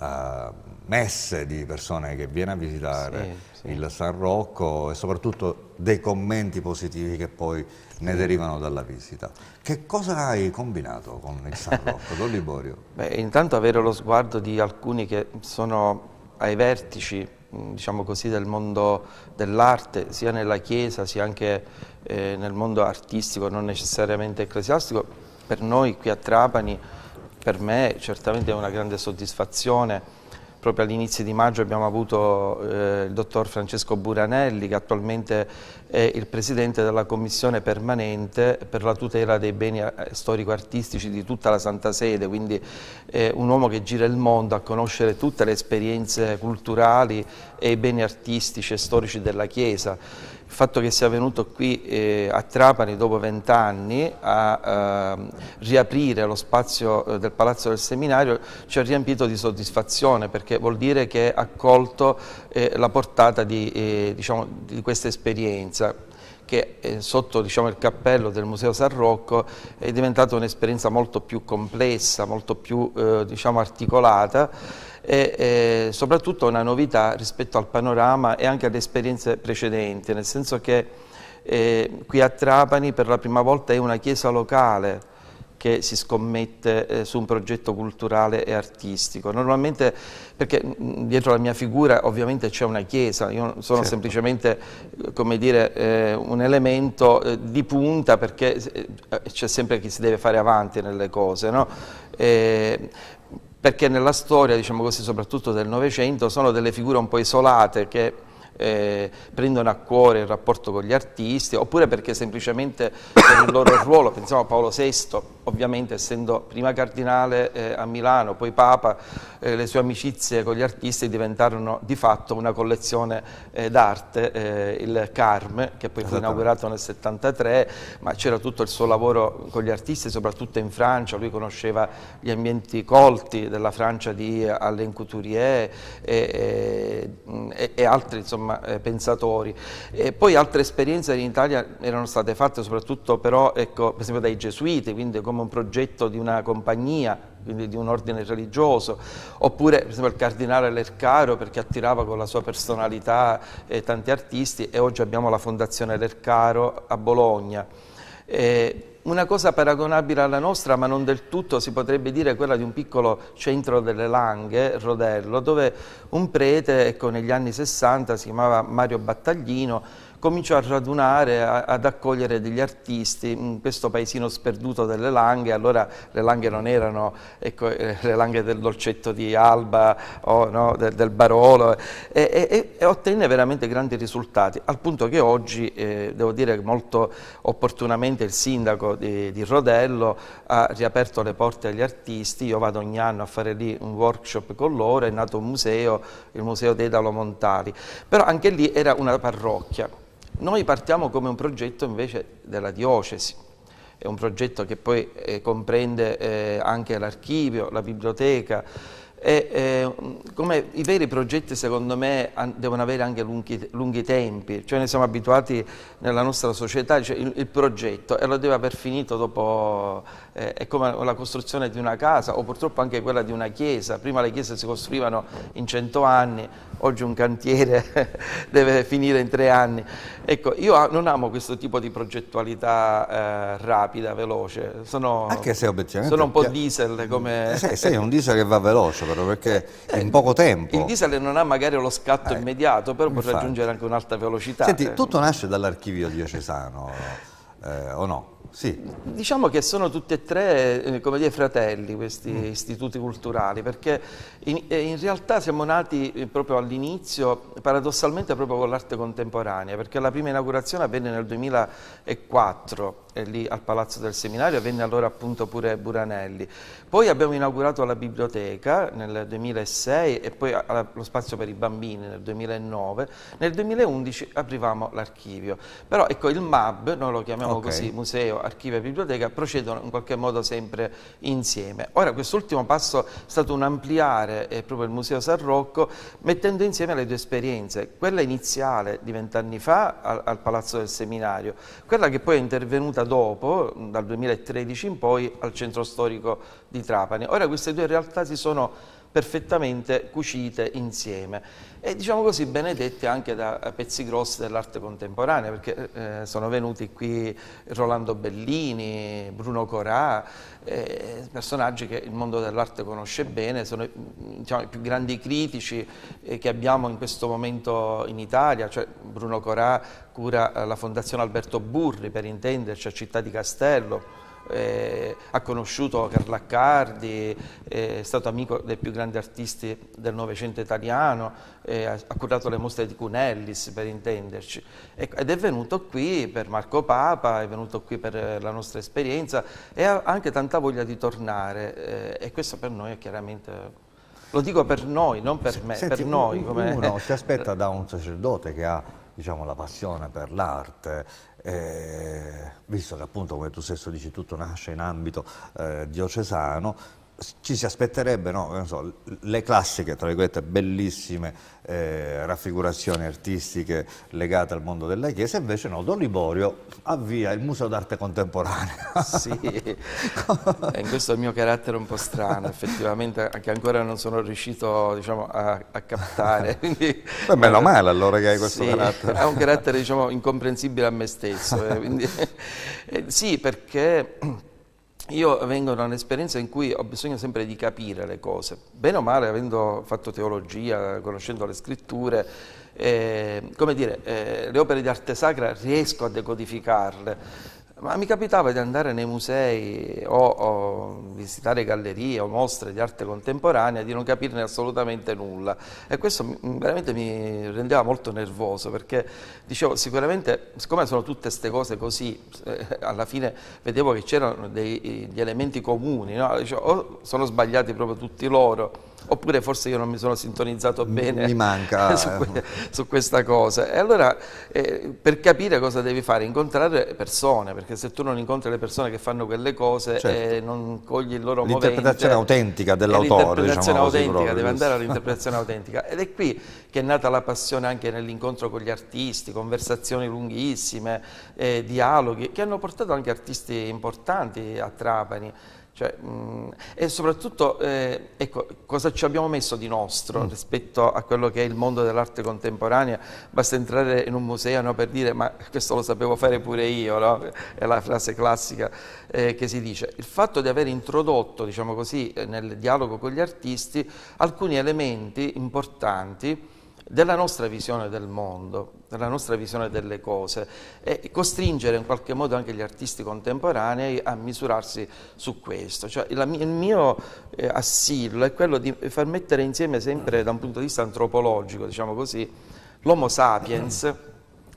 eh, messe di persone che viene a visitare sì, sì. il San Rocco e soprattutto dei commenti positivi che poi ne derivano dalla visita. Che cosa hai combinato con il San Rocco, Don Liborio? Beh, intanto avere lo sguardo di alcuni che sono ai vertici diciamo così, del mondo dell'arte, sia nella Chiesa sia anche eh, nel mondo artistico, non necessariamente ecclesiastico, per noi qui a Trapani, per me certamente è una grande soddisfazione proprio all'inizio di maggio abbiamo avuto eh, il dottor Francesco Buranelli che attualmente è il presidente della commissione permanente per la tutela dei beni eh, storico-artistici di tutta la Santa Sede, quindi eh, un uomo che gira il mondo a conoscere tutte le esperienze culturali e i beni artistici e storici della Chiesa il fatto che sia venuto qui eh, a Trapani dopo vent'anni a eh, riaprire lo spazio eh, del Palazzo del Seminario ci ha riempito di soddisfazione perché vuol dire che ha colto eh, la portata di, eh, diciamo, di questa esperienza che eh, sotto diciamo, il cappello del Museo San Rocco è diventata un'esperienza molto più complessa, molto più diciamo, articolata e eh, soprattutto una novità rispetto al panorama e anche alle esperienze precedenti, nel senso che eh, qui a Trapani per la prima volta è una chiesa locale che si scommette eh, su un progetto culturale e artistico. Normalmente, perché mh, mm, mm, dietro la mia figura ovviamente c'è una chiesa, io sono certo. semplicemente eh, dire, eh, un elemento eh, di punta perché eh, c'è sempre chi si deve fare avanti nelle cose, no? Eh, perché nella storia, diciamo così, soprattutto del Novecento, sono delle figure un po' isolate che eh, prendono a cuore il rapporto con gli artisti, oppure perché semplicemente per il loro ruolo, pensiamo a Paolo VI, ovviamente essendo prima cardinale eh, a Milano, poi Papa, eh, le sue amicizie con gli artisti diventarono di fatto una collezione eh, d'arte, eh, il Carme, che poi fu inaugurato nel 73, ma c'era tutto il suo lavoro con gli artisti, soprattutto in Francia, lui conosceva gli ambienti colti della Francia di Alain Couturier e, e, e altri insomma, insomma, eh, pensatori. E poi altre esperienze in Italia erano state fatte soprattutto però ecco, per esempio dai gesuiti, quindi come un progetto di una compagnia quindi di un ordine religioso, oppure per esempio il cardinale Lercaro perché attirava con la sua personalità eh, tanti artisti e oggi abbiamo la fondazione Lercaro a Bologna. Eh, una cosa paragonabile alla nostra, ma non del tutto, si potrebbe dire quella di un piccolo centro delle Langhe, Rodello, dove un prete, ecco, negli anni 60, si chiamava Mario Battaglino, cominciò a radunare, a, ad accogliere degli artisti in questo paesino sperduto delle Langhe, allora le Langhe non erano ecco, eh, le Langhe del dolcetto di Alba o no, del, del, Barolo e, e, e, ottenne veramente grandi risultati, al punto che oggi, eh, devo dire molto opportunamente il sindaco di, di Rodello ha riaperto le porte agli artisti, io vado ogni anno a fare lì un workshop con loro, è nato un museo, il museo Dedalo Montali, però anche lì era una parrocchia, noi partiamo come un progetto invece della diocesi, è un progetto che poi eh, comprende eh, anche l'archivio, la biblioteca, e, come i veri progetti secondo me devono avere anche lunghi, lunghi, tempi, cioè noi siamo abituati nella nostra società, cioè il, il progetto e lo deve aver finito dopo è come la costruzione di una casa o purtroppo anche quella di una chiesa. Prima le chiese si costruivano in cento anni, oggi un cantiere deve finire in tre anni. Ecco, io non amo questo tipo di progettualità eh, rapida, veloce. Sono, anche se obiettivamente... Sono un po' diesel come... Eh, sì, sì, è un diesel che va veloce però perché è eh, in poco tempo. Il diesel non ha magari lo scatto eh, immediato, però può raggiungere anche un'alta velocità. Senti, tutto nasce dall'archivio diocesano, eh, o no? Sì. Diciamo che sono tutti e tre eh, dire, fratelli questi mm. istituti culturali, perché in, eh, in, realtà siamo nati eh, proprio all'inizio, paradossalmente proprio con l'arte contemporanea, perché la prima inaugurazione avvenne nel 2004 eh, lì al Palazzo del Seminario, venne allora appunto pure Buranelli. Poi abbiamo inaugurato la biblioteca nel 2006 e poi lo spazio per i bambini nel 2009. Nel 2011 aprivamo l'archivio. Però ecco, il MAB, noi lo chiamiamo okay. così, museo, archivio e biblioteca, procedono in qualche modo sempre insieme. Ora quest'ultimo passo è stato un ampliare eh, proprio il Museo San Rocco, mettendo insieme le due esperienze, quella iniziale di vent'anni fa al, al Palazzo del Seminario, quella che poi è intervenuta diretta dopo, dal 2013 in poi, al centro storico di Trapani. Ora queste due realtà si sono perfettamente cucite insieme e diciamo così benedette anche da eh, pezzi grossi dell'arte contemporanea perché eh, eh, sono venuti qui Rolando Bellini, Bruno Corà, eh, personaggi che il mondo dell'arte conosce bene, sono diciamo, i più grandi critici eh, che abbiamo in questo momento in Italia, cioè Bruno Corà cura eh, la fondazione Alberto Burri per intenderci a Città di Castello, eh, ha conosciuto Carlaccardi, è stato amico dei più grandi artisti del Novecento italiano, eh, ha curato le mostre di Cunellis per intenderci ecco, ed è venuto qui per Marco Papa, è venuto qui per eh, la nostra esperienza e ha anche tanta voglia di tornare eh, e questo per noi è chiaramente... Lo dico per noi, non per me, Senti, per noi. Come... Uno si aspetta da un sacerdote che ha diciamo, la passione per l'arte eh, visto che appunto come tu stesso dici tutto nasce in ambito eh, diocesano, ci si aspetterebbe no, so, le classiche, tra virgolette, bellissime eh, raffigurazioni artistiche legate al mondo della Chiesa, invece no, Don Liborio avvia il Museo d'Arte Contemporanea. Sì, in questo è il mio carattere un po' strano, effettivamente, anche ancora non sono riuscito diciamo, a, a, captare. Quindi, Beh, meno male allora che hai questo sì, carattere. Ha un carattere diciamo, incomprensibile a me stesso. Eh, quindi, eh, sì, perché io vengo da un'esperienza in cui ho bisogno sempre di capire le cose, bene o male avendo fatto teologia, conoscendo le scritture, eh, come dire, eh, le opere di arte sacra riesco a decodificarle, ma mi capitava di andare nei musei o, o, visitare gallerie o mostre di arte contemporanea di non capirne assolutamente nulla e questo mm, veramente mi rendeva molto nervoso perché dicevo sicuramente siccome sono tutte queste cose così eh, alla fine vedevo che c'erano degli elementi comuni, no? dicevo, o oh, sono sbagliati proprio tutti loro oppure forse io non mi sono sintonizzato bene mi manca. Su, que eh. su questa cosa. E allora eh, per capire cosa devi fare, incontrare persone, perché se tu non incontri le persone che fanno quelle cose certo. e eh, non cogli il loro movimento... L'interpretazione autentica dell'autore. Diciamo l'interpretazione diciamo autentica, deve andare all'interpretazione autentica. Ed è qui che è nata la passione anche nell'incontro con gli artisti, conversazioni lunghissime, eh, dialoghi, che hanno portato anche artisti importanti a Trapani. Cioè, mh, e soprattutto, eh, ecco, cosa ci abbiamo messo di nostro mm. rispetto a quello che è il mondo dell'arte contemporanea? Basta entrare in un museo no, per dire, ma questo lo sapevo fare pure io, no? è la frase classica eh, che si dice. Il fatto di aver introdotto, diciamo così, eh, nel dialogo con gli artisti alcuni elementi importanti della nostra visione del mondo, della nostra visione delle cose e costringere in qualche modo anche gli artisti contemporanei a misurarsi su questo. Cioè, la, il mio eh, assillo è quello di far mettere insieme sempre da un punto di vista antropologico, diciamo così, l'homo sapiens,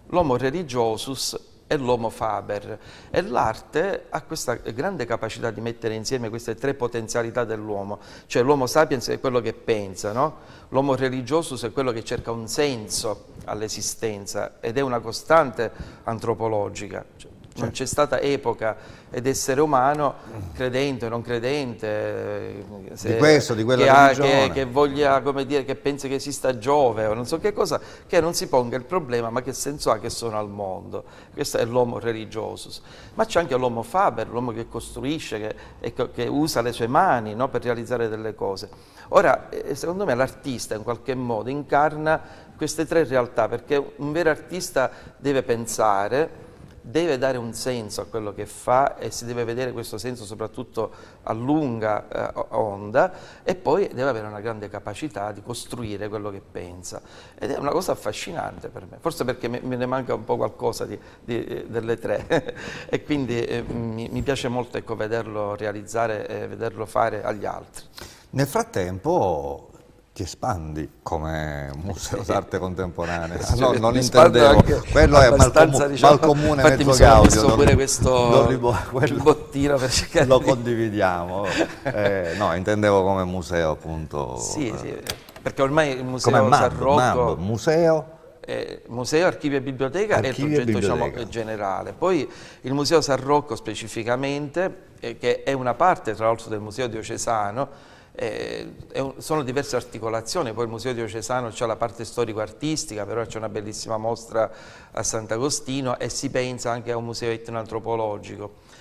l'homo religiosus è l'Homo Faber e l'arte ha questa grande capacità di mettere insieme queste tre potenzialità dell'uomo, cioè l'Homo sapiens è quello che pensa, no? l'Homo religioso è quello che cerca un senso all'esistenza ed è una costante antropologica, cioè, non certo. c'è stata epoca ed essere umano, credente o non credente, eh, di questo, di quella che, ha, che, che, voglia, come dire, che pensi che esista Giove o non so che cosa, che non si ponga il problema ma che senso ha che sono al mondo. Questo è l'uomo religioso. Ma c'è anche l'uomo faber, l'uomo che costruisce, che, che, usa le sue mani no, per realizzare delle cose. Ora, eh, secondo me l'artista in qualche modo incarna queste tre realtà, perché un vero artista deve pensare, deve dare un senso a quello che fa e si deve vedere questo senso soprattutto a lunga eh, onda e poi deve avere una grande capacità di costruire quello che pensa ed è una cosa affascinante per me, forse perché me, me ne manca un po' qualcosa di, di, delle tre e quindi eh, mi, mi, piace molto ecco, vederlo realizzare e vederlo fare agli altri. Nel frattempo ti espandi come museo d'arte contemporanea. Ah, no, non intendevo. Quello è malcom- diciamo, malcomune infatti mezzo gaudio. Ho pure questo ribo- bottino per cercare Lo di... condividiamo. eh, no, intendevo come museo appunto. Sì, eh, sì, perché ormai il museo come San Rocco Mar- museo... Eh, museo, archivio e biblioteca archivio è il progetto diciamo, generale. Poi il museo San Rocco specificamente, eh, che è una parte tra l'altro del museo diocesano, eh, un, sono diverse articolazioni, poi il Museo Diocesano c'è la parte storico-artistica, però c'è una bellissima mostra a Sant'Agostino e si pensa anche a un museo etnoantropologico.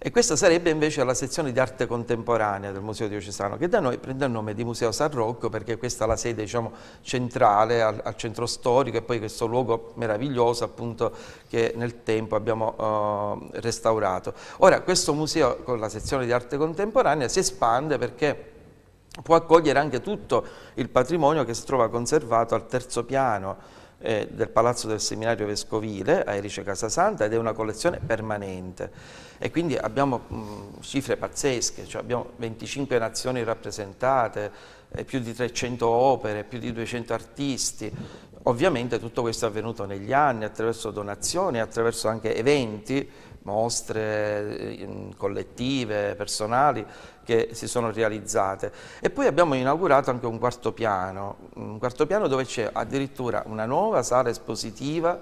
E questa sarebbe invece la sezione di arte contemporanea del Museo Diocesano, che da noi prende il nome di Museo San Rocco perché questa è la sede diciamo, centrale al, al, centro storico e poi questo luogo meraviglioso appunto che nel tempo abbiamo eh, restaurato. Ora questo museo con la sezione di arte contemporanea si espande perché può accogliere anche tutto il patrimonio che si trova conservato al terzo piano eh, del Palazzo del Seminario Vescovile a Erice Casasanta ed è una collezione permanente e quindi abbiamo mh, mm, cifre pazzesche, cioè abbiamo 25 nazioni rappresentate, eh, più di 300 opere, più di 200 artisti. Ovviamente tutto questo è avvenuto negli anni attraverso donazioni, attraverso anche eventi mostre eh, collettive, personali che si sono realizzate. E poi abbiamo inaugurato anche un quarto piano, un quarto piano dove c'è addirittura una nuova sala espositiva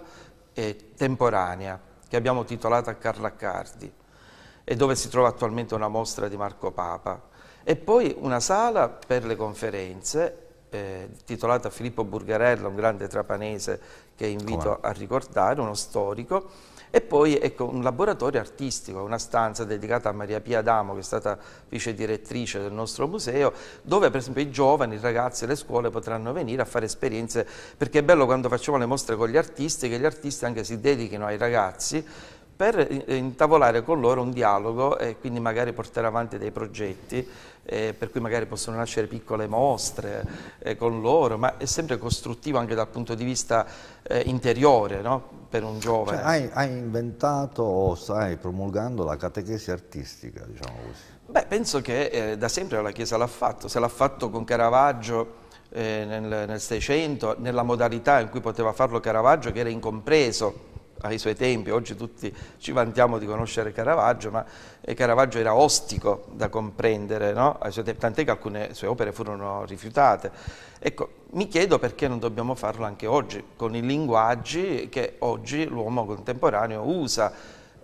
eh, temporanea che abbiamo titolata Carla Cardi e dove si trova attualmente una mostra di Marco Papa. E poi una sala per le conferenze eh, titolata Filippo Burgarella, un grande trapanese che invito Come? a ricordare, uno storico, e poi ecco, un laboratorio artistico, una stanza dedicata a Maria Pia Adamo, che è stata vice direttrice del nostro museo, dove per esempio i giovani, i ragazzi e le scuole potranno venire a fare esperienze, perché è bello quando facciamo le mostre con gli artisti, che gli artisti anche si dedichino ai ragazzi, per eh, intavolare con loro un dialogo e quindi magari portare avanti dei progetti eh, per cui magari possono nascere piccole mostre eh, con loro, ma è sempre costruttivo anche dal punto di vista eh, interiore, no? per un giovane. Cioè, hai, hai, inventato o stai promulgando la catechesi artistica, diciamo così. Beh, penso che eh, da sempre la Chiesa l'ha fatto, se l'ha fatto con Caravaggio eh, nel, nel 600, nella modalità in cui poteva farlo Caravaggio che era incompreso ha i suoi tempi, oggi tutti ci vantiamo di conoscere Caravaggio, ma eh, Caravaggio era ostico da comprendere, no? tant'è che alcune sue opere furono rifiutate. Ecco, mi chiedo perché non dobbiamo farlo anche oggi, con i linguaggi che oggi l'uomo contemporaneo usa,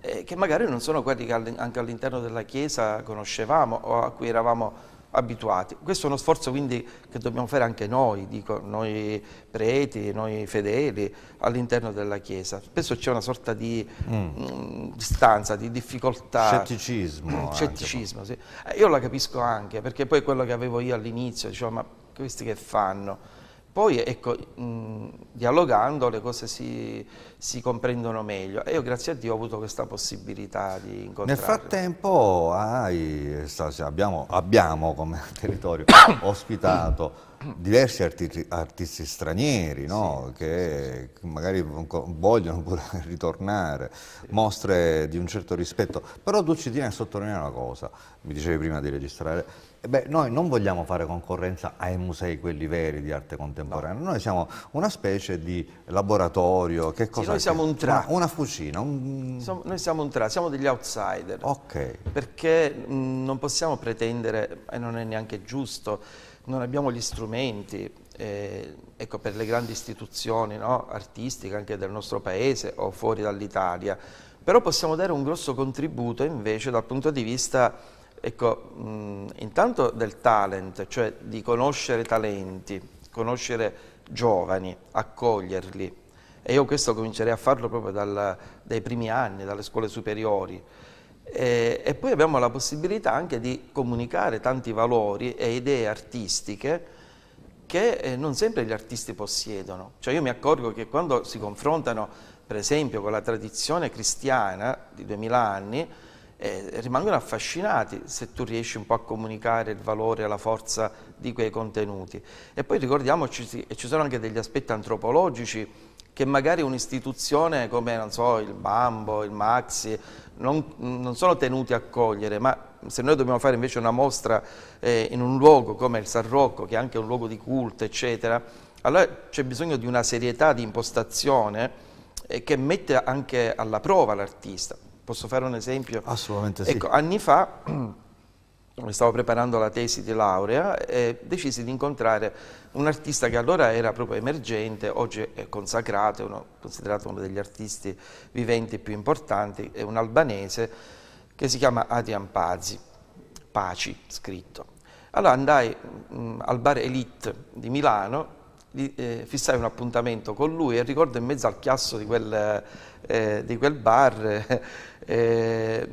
eh, che magari non sono quelli che anche all'interno della Chiesa conoscevamo o a cui eravamo abituati. Questo è uno sforzo quindi che dobbiamo fare anche noi, dico, noi preti, noi fedeli all'interno della Chiesa. Spesso c'è una sorta di mm. mm distanza, di difficoltà. Scetticismo. Scetticismo, sì. Eh, io la capisco anche, perché poi quello che avevo io all'inizio, dicevo ma questi che fanno? Poi, ecco, mh, dialogando le cose si, si, comprendono meglio e io grazie a Dio ho avuto questa possibilità di incontrare. Nel frattempo hai, abbiamo, abbiamo, come territorio ospitato diversi arti, artisti stranieri no? sì, che sì, sì. magari vogliono pure ritornare, mostre di un certo rispetto, però tu ci tieni a sottolineare una cosa, mi dicevi prima di registrare, Beh, noi non vogliamo fare concorrenza ai musei, quelli veri di arte contemporanea, no. noi siamo una specie di laboratorio, che cosa sì, noi siamo un tra. Una, fucina. Un... Siamo, noi siamo un tra, siamo degli outsider. Ok. Perché mh, non possiamo pretendere, e non è neanche giusto, non abbiamo gli strumenti, eh, ecco, per le grandi istituzioni no? artistiche anche del nostro paese o fuori dall'Italia, però possiamo dare un grosso contributo invece dal punto di vista Ecco, mh, mm, intanto del talent, cioè di conoscere talenti, conoscere giovani, accoglierli. E io questo comincerei a farlo proprio dal, dai primi anni, dalle scuole superiori. E, e, poi abbiamo la possibilità anche di comunicare tanti valori e idee artistiche che eh, non sempre gli artisti possiedono. Cioè io mi accorgo che quando si confrontano, per esempio, con la tradizione cristiana di 2000 anni, eh, rimangono affascinati se tu riesci un po' a comunicare il valore e la forza di quei contenuti. E poi ricordiamoci, e ci sono anche degli aspetti antropologici che magari un'istituzione come so, il Bambo, il Maxi, non, non, sono tenuti a cogliere, ma se noi dobbiamo fare invece una mostra eh, in un luogo come il San Rocco, che è anche un luogo di culto, eccetera, allora c'è bisogno di una serietà di impostazione eh, che mette anche alla prova l'artista. Posso fare un esempio? Assolutamente sì. Ecco, anni fa stavo preparando la tesi di laurea e decisi di incontrare un artista che allora era proprio emergente, oggi è consacrato, è uno, considerato uno degli artisti viventi più importanti, è un albanese che si chiama Adrian Pazzi, Paci scritto. Allora andai mh, mm, al bar Elite di Milano, gli, eh, fissai un appuntamento con lui e ricordo in mezzo al chiasso di quel, eh, di quel bar eh,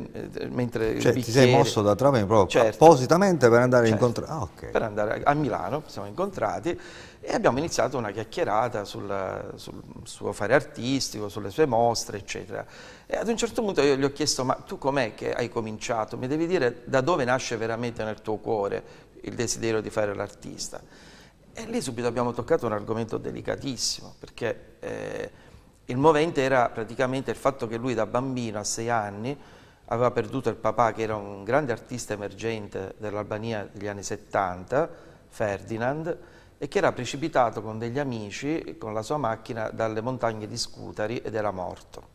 mentre cioè, ti sei mosso da Trapani proprio certo, appositamente per andare, certo, incontra- ah, okay. per andare a Milano, siamo incontrati e abbiamo iniziato una chiacchierata sul, sul, suo fare artistico, sulle sue mostre, eccetera. E ad un certo punto io gli ho chiesto, ma tu com'è che hai cominciato? Mi devi dire da dove nasce veramente nel tuo cuore il desiderio di fare l'artista? E lì subito abbiamo toccato un argomento delicatissimo, perché... Eh, il movente era praticamente il fatto che lui da bambino a sei anni aveva perduto il papà che era un grande artista emergente dell'Albania degli anni 70, Ferdinand, e che era precipitato con degli amici, con la sua macchina, dalle montagne di Scutari ed era morto.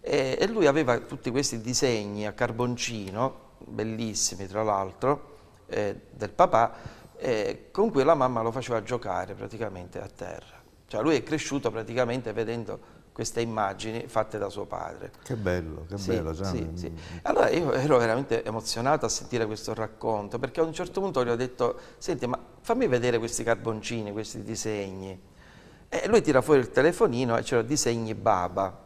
E, e lui aveva tutti questi disegni a carboncino, bellissimi tra l'altro, eh, del papà, eh, con cui la mamma lo faceva giocare praticamente a terra. Cioè lui è cresciuto praticamente vedendo queste immagini fatte da suo padre. Che bello, che sì, bello Gianni. Sì, sì. Allora io ero veramente emozionato a sentire questo racconto perché a un certo punto gli ho detto senti ma fammi vedere questi carboncini, questi disegni. E lui tira fuori il telefonino e c'erano disegni Baba,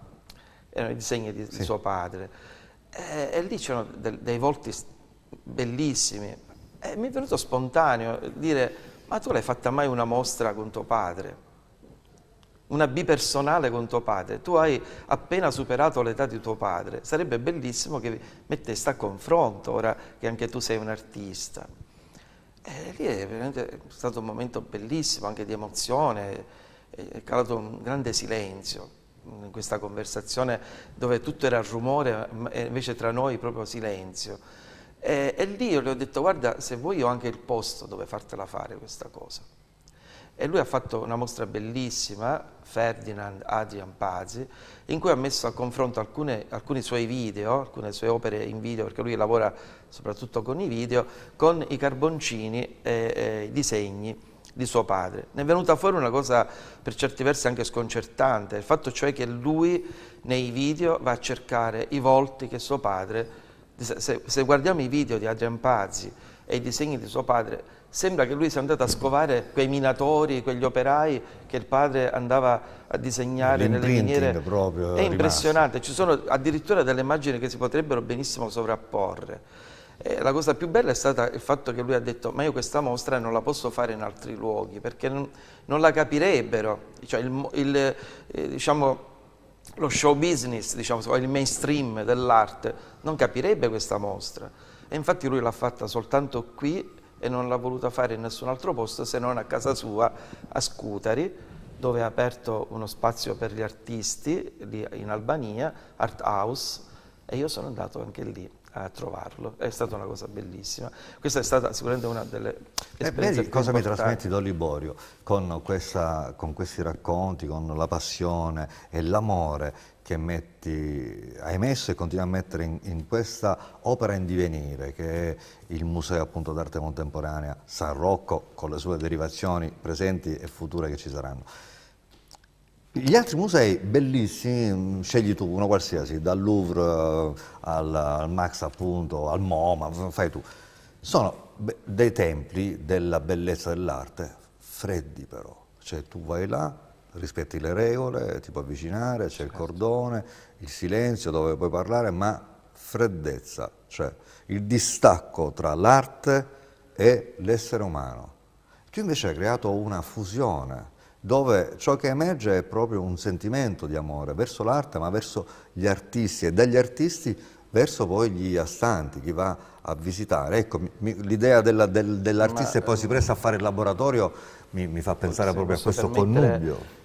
erano i disegni di, di suo padre. E, e lì c'erano de, dei volti bellissimi. E mi è venuto spontaneo dire ma tu l'hai fatta mai una mostra con tuo padre? una bipersonale con tuo padre, tu hai appena superato l'età di tuo padre, sarebbe bellissimo che vi metteste a confronto, ora che anche tu sei un artista. E eh, lì è, è stato un momento bellissimo, anche di emozione, è calato un grande silenzio in questa conversazione dove tutto era rumore e invece tra noi proprio silenzio. E, eh, e lì io le ho detto guarda se vuoi ho anche il posto dove fartela fare questa cosa e lui ha fatto una mostra bellissima, Ferdinand Adrian Pazzi, in cui ha messo a confronto alcune, alcuni suoi video, alcune sue opere in video, perché lui lavora soprattutto con i video, con i carboncini e, e i disegni di suo padre. Ne è venuta fuori una cosa per certi versi anche sconcertante, il fatto cioè che lui nei video va a cercare i volti che suo padre se, se guardiamo i video di Adrian Pazzi e i disegni di suo padre, sembra che lui sia andato a scovare quei minatori, quegli operai che il padre andava a disegnare nelle miniere. Proprio è impressionante, rimasto. ci sono addirittura delle immagini che si potrebbero benissimo sovrapporre. E la cosa più bella è stata il fatto che lui ha detto ma io questa mostra non la posso fare in altri luoghi perché non, non la capirebbero, cioè il, il, eh, diciamo, lo show business, diciamo, il mainstream dell'arte non capirebbe questa mostra. E infatti lui l'ha fatta soltanto qui e non l'ha voluta fare in nessun altro posto se non a casa sua a Scutari, dove ha aperto uno spazio per gli artisti in Albania, Art House, e io sono andato anche lì a trovarlo. È stata una cosa bellissima. Questa è stata sicuramente una delle eh, esperienze eh, più cosa importanti. mi trasmetti da Liborio con, questa, con questi racconti, con la passione e l'amore che metti, hai messo e continui a mettere in, in, questa opera in divenire, che è il Museo appunto d'arte contemporanea San Rocco, con le sue derivazioni presenti e future che ci saranno. Gli altri musei bellissimi, mm, scegli tu uno qualsiasi, dal Louvre eh, al, al Max appunto, al MoMA, fai tu. Sono dei templi della bellezza dell'arte, freddi però, cioè tu vai là, rispetti le regole, ti puoi avvicinare, c'è il certo. cordone, il silenzio dove puoi parlare, ma freddezza, cioè il distacco tra l'arte e l'essere umano. Tu invece hai creato una fusione dove ciò che emerge è proprio un sentimento di amore verso l'arte, ma verso gli artisti e dagli artisti verso poi gli astanti, chi va a visitare. Ecco, l'idea dell'artista dell che poi si eh, presta a fare il laboratorio mi, mi fa pensare proprio a questo connubio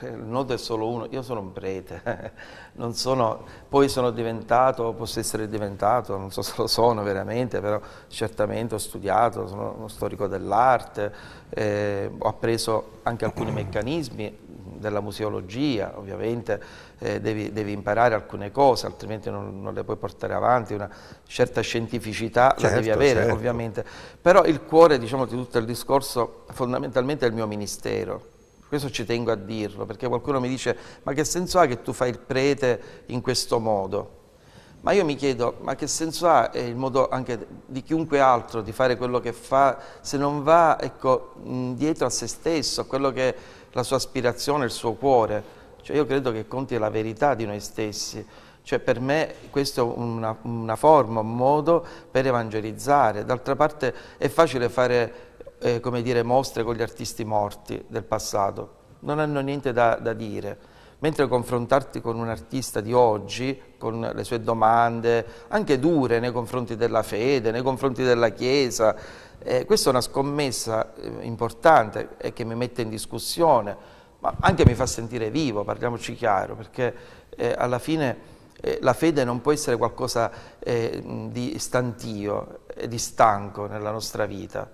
il nodo è solo uno, io sono un prete, sono, poi sono diventato, posso essere diventato, non so se lo sono veramente, però certamente ho studiato, sono uno storico dell'arte, eh, ho appreso anche alcuni meccanismi della museologia, ovviamente eh, devi, devi, imparare alcune cose, altrimenti non, non, le puoi portare avanti, una certa scientificità certo, la devi certo, avere certo. ovviamente, però il cuore diciamo, di tutto il discorso fondamentalmente è il mio ministero questo ci tengo a dirlo, perché qualcuno mi dice ma che senso ha che tu fai il prete in questo modo? Ma io mi chiedo, ma che senso ha eh, il modo anche di chiunque altro di fare quello che fa se non va ecco, dietro a se stesso, a quello che è la sua aspirazione, il suo cuore? Cioè io credo che conti la verità di noi stessi. Cioè per me questa è una, una forma, un modo per evangelizzare. D'altra parte è facile fare eh, come dire, mostre con gli artisti morti del passato, non hanno niente da, da dire mentre confrontarti con un artista di oggi, con le sue domande, anche dure nei confronti della fede, nei confronti della Chiesa, eh, questa è una scommessa eh, importante e che mi mette in discussione, ma anche mi fa sentire vivo, parliamoci chiaro, perché eh, alla fine eh, la fede non può essere qualcosa eh, di stantio, di stanco nella nostra vita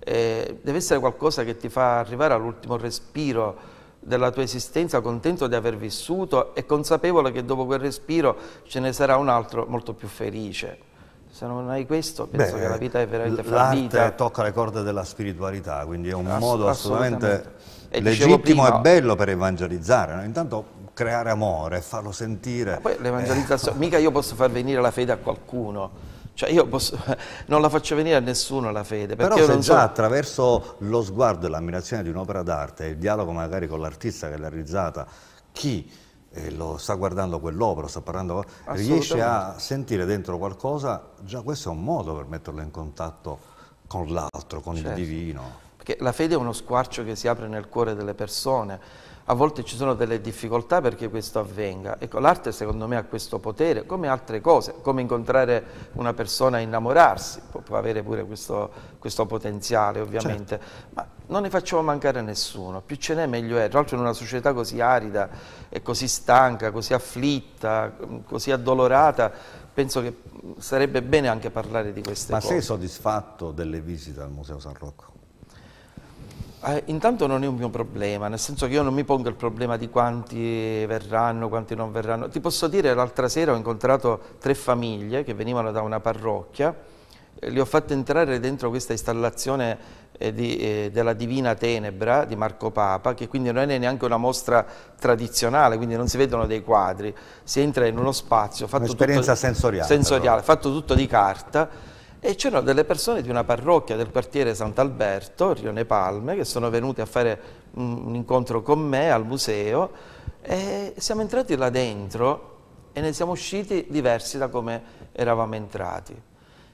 eh, deve essere qualcosa che ti fa arrivare all'ultimo respiro della tua esistenza, contento di aver vissuto e consapevole che dopo quel respiro ce ne sarà un altro molto più felice. Se non hai questo, penso Beh, che la vita è veramente fallita. L'arte tocca le corde della spiritualità, quindi è un Ass modo assolutamente, assolutamente. E legittimo prima, e bello per evangelizzare. No? Intanto creare amore, farlo sentire. Ma poi l'evangelizzazione, eh. mica io posso far venire la fede a qualcuno cioè io posso, non la faccio venire a nessuno la fede. Però se già so... attraverso lo sguardo e l'ammirazione di un'opera d'arte, il dialogo magari con l'artista che l'ha realizzata, chi eh, lo sta guardando quell'opera, sta parlando, riesce a sentire dentro qualcosa, già questo è un modo per metterlo in contatto con l'altro, con certo. il divino. Perché la fede è uno squarcio che si apre nel cuore delle persone a volte ci sono delle difficoltà perché questo avvenga. Ecco, l'arte secondo me ha questo potere, come altre cose, come incontrare una persona e innamorarsi, può, può avere pure questo, questo potenziale ovviamente, certo. ma non ne facciamo mancare nessuno, più ce n'è meglio è, tra l'altro in una società così arida e così stanca, così afflitta, così addolorata, penso che sarebbe bene anche parlare di queste ma cose. Ma sei soddisfatto delle visite al Museo San Rocco? Eh, intanto non è un mio problema, nel senso che io non mi pongo il problema di quanti verranno, quanti non verranno. Ti posso dire, l'altra sera ho incontrato tre famiglie che venivano da una parrocchia, eh, li ho fatti entrare dentro questa installazione eh, di, eh, della Divina Tenebra di Marco Papa, che quindi non è neanche una mostra tradizionale, quindi non si vedono dei quadri, si entra in uno spazio, fatto, tutto, sensoriale, sensoriale, fatto tutto di carta, e c'erano delle persone di una parrocchia del quartiere Sant'Alberto, Rione Palme, che sono venute a fare un incontro con me al museo e siamo entrati là dentro e ne siamo usciti diversi da come eravamo entrati.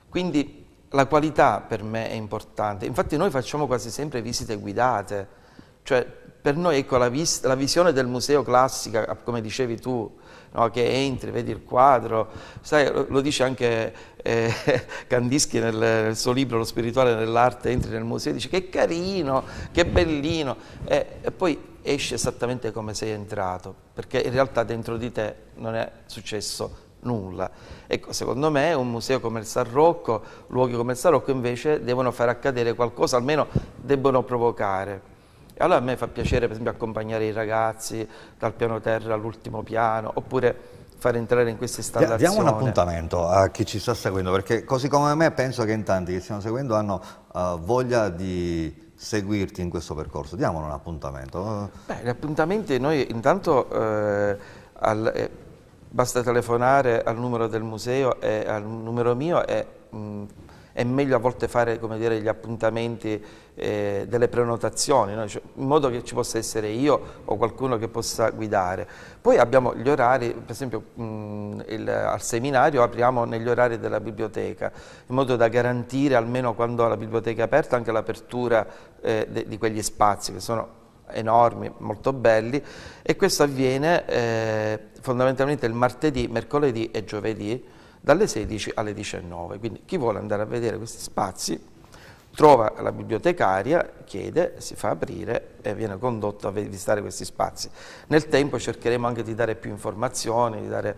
Quindi la qualità per me è importante. Infatti noi facciamo quasi sempre visite guidate, cioè per noi ecco, la, vis la visione del museo classica, come dicevi tu, no? che entri, vedi il quadro, sai, lo, lo dice anche eh, Candischi nel, nel, suo libro Lo spirituale nell'arte, entri nel museo e dici che carino, che bellino, e, eh, e poi esci esattamente come sei entrato, perché in realtà dentro di te non è successo nulla. Ecco, secondo me un museo come il San Rocco, luoghi come il San Rocco invece devono far accadere qualcosa, almeno debbono provocare. E allora a me fa piacere per esempio accompagnare i ragazzi dal piano terra all'ultimo piano, oppure far entrare in questa installazione. Diamo un appuntamento a chi ci sta seguendo, perché così come me penso che in tanti che stiamo seguendo hanno uh, voglia di seguirti in questo percorso. Diamolo un appuntamento. Beh, gli appuntamenti noi intanto eh, al, eh, basta telefonare al numero del museo e al numero mio e mh, mm, è meglio a volte fare dire, gli appuntamenti eh, delle prenotazioni, no? cioè, in modo che ci possa essere io o qualcuno che possa guidare. Poi abbiamo gli orari, per esempio mh, il, al seminario apriamo negli orari della biblioteca, in modo da garantire almeno quando la biblioteca è aperta anche l'apertura eh, di quegli spazi che sono enormi, molto belli e questo avviene eh, fondamentalmente il martedì, mercoledì e giovedì dalle 16 alle 19. Quindi chi vuole andare a vedere questi spazi trova la bibliotecaria, chiede, si fa aprire e viene condotto a visitare questi spazi. Nel tempo cercheremo anche di dare più informazioni. Dare...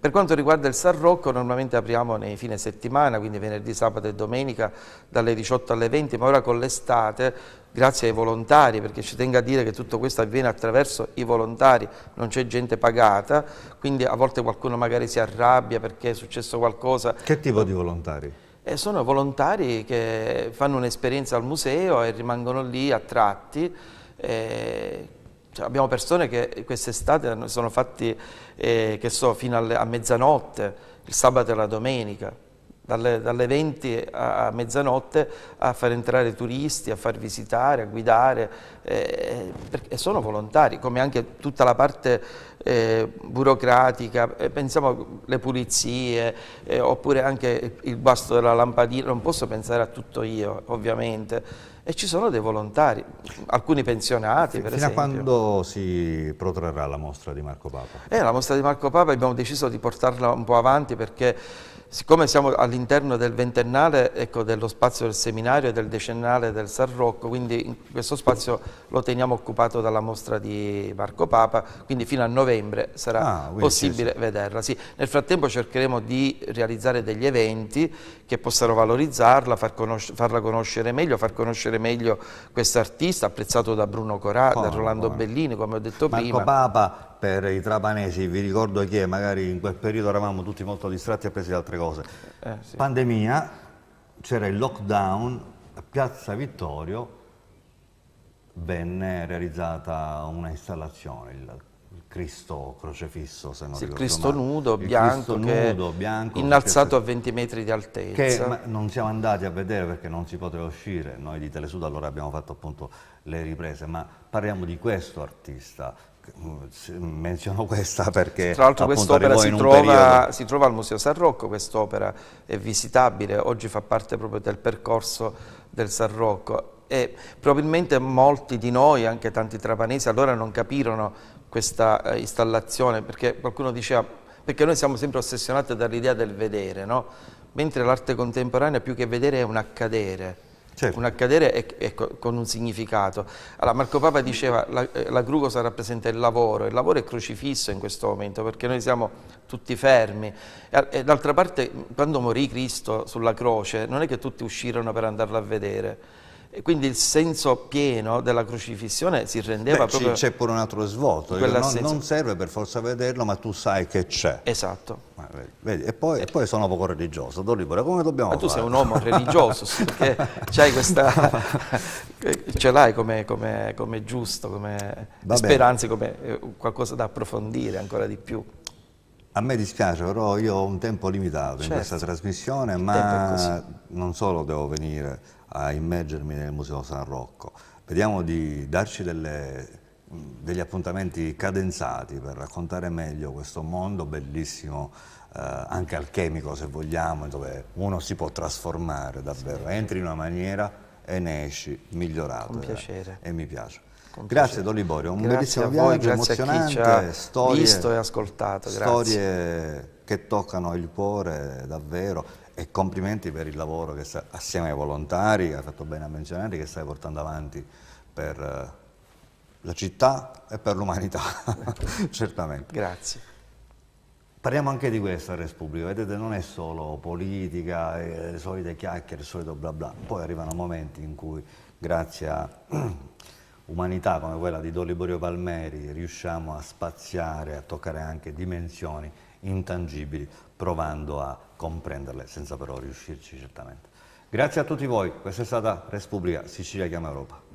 Per quanto riguarda il San Rocco, normalmente apriamo nei fine settimana, quindi venerdì, sabato e domenica dalle 18 alle 20, ma ora con l'estate grazie ai volontari, perché ci tengo a dire che tutto questo avviene attraverso i volontari, non c'è gente pagata, quindi a volte qualcuno magari si arrabbia perché è successo qualcosa. Che tipo di volontari? Eh, sono volontari che fanno un'esperienza al museo e rimangono lì attratti. Eh, cioè, abbiamo persone che quest'estate sono fatti eh, so, fino alle, a mezzanotte, il sabato e la domenica dalle, dalle 20 a, a, mezzanotte a far entrare turisti, a far visitare, a guidare, eh, e sono volontari, come anche tutta la parte eh, burocratica, eh, pensiamo alle pulizie, eh, oppure anche il basto della lampadina, non posso pensare a tutto io, ovviamente. E ci sono dei volontari, alcuni pensionati per Fino esempio. Fino a quando si protrarrà la mostra di Marco Papa? Eh, la mostra di Marco Papa abbiamo deciso di portarla un po' avanti perché siccome siamo all'interno del ventennale ecco, dello spazio del seminario e del decennale del San Rocco, quindi questo spazio lo teniamo occupato dalla mostra di Marco Papa, quindi fino a novembre sarà ah, possibile sì, sì. vederla. Sì, nel frattempo cercheremo di realizzare degli eventi che possano valorizzarla, far conosc farla conoscere meglio, far conoscere meglio quest'artista apprezzato da Bruno Corà, da Rolando buono. Bellini, come ho detto Marco prima. Marco Papa per i trapanesi, vi ricordo che magari in quel periodo eravamo tutti molto distratti e presi da altre cose. Eh, sì. Pandemia, c'era il lockdown, a Piazza Vittorio venne realizzata un'installazione, il Cristo crocefisso, se non sì, ricordo Cristo male. nudo, bianco, Cristo nudo, bianco innalzato a 20 metri di altezza. Che non siamo andati a vedere perché non si poteva uscire, noi di Telesud allora abbiamo fatto appunto le riprese, ma parliamo di questo artista, menziono questa perché tra l'altro quest'opera si, si, trova al Museo San Rocco quest'opera è visitabile oggi fa parte proprio del percorso del San Rocco e probabilmente molti di noi anche tanti trapanesi allora non capirono questa eh, installazione perché qualcuno diceva perché noi siamo sempre ossessionati dall'idea del vedere no? mentre l'arte contemporanea più che vedere è un accadere Certo. Un accadere è, è, con un significato. Allora, Marco Papa diceva che la, eh, la cosa rappresenta il lavoro, il lavoro è crocifisso in questo momento perché noi siamo tutti fermi. E, d'altra parte quando morì Cristo sulla croce non è che tutti uscirono per andarlo a vedere quindi il senso pieno della crocifissione si rendeva Beh, proprio... C'è pure un altro svolto, non, non, serve per forza vederlo, ma tu sai che c'è. Esatto. Ma, vedi, e, poi, e, poi, sono poco religioso, Don Libero, come dobbiamo ma fare? tu sei un uomo religioso, perché c'hai questa... ce l'hai come, come, come, giusto, come Va speranze, bene. come eh, qualcosa da approfondire ancora di più. A me dispiace, però io ho un tempo limitato certo. in questa trasmissione, ma non solo devo venire a immergermi nel Museo San Rocco. Vediamo di darci delle, degli appuntamenti cadenzati per raccontare meglio questo mondo bellissimo, eh, anche alchemico se vogliamo, dove uno si può trasformare davvero, entri in una maniera e ne esci migliorato. Un piacere. Eh, e mi piace. Con grazie piacere. Doliborio, un grazie bellissimo voi, viaggio emozionante, storie, visto e ascoltato, grazie. storie che toccano il cuore davvero e complimenti per il lavoro che sta, assieme ai volontari, ha fatto bene a menzionare, che stai portando avanti per eh, la città e per l'umanità, certamente. Grazie. Parliamo anche di questa res vedete non è solo politica, le solite chiacchiere, il solito bla bla, poi arrivano momenti in cui grazie a umanità come quella di Doliborio Palmeri riusciamo a spaziare, a toccare anche dimensioni intangibili, provando a comprenderle senza però riuscirci certamente. Grazie a tutti voi, questa è stata Respubblica Sicilia Chiama Europa.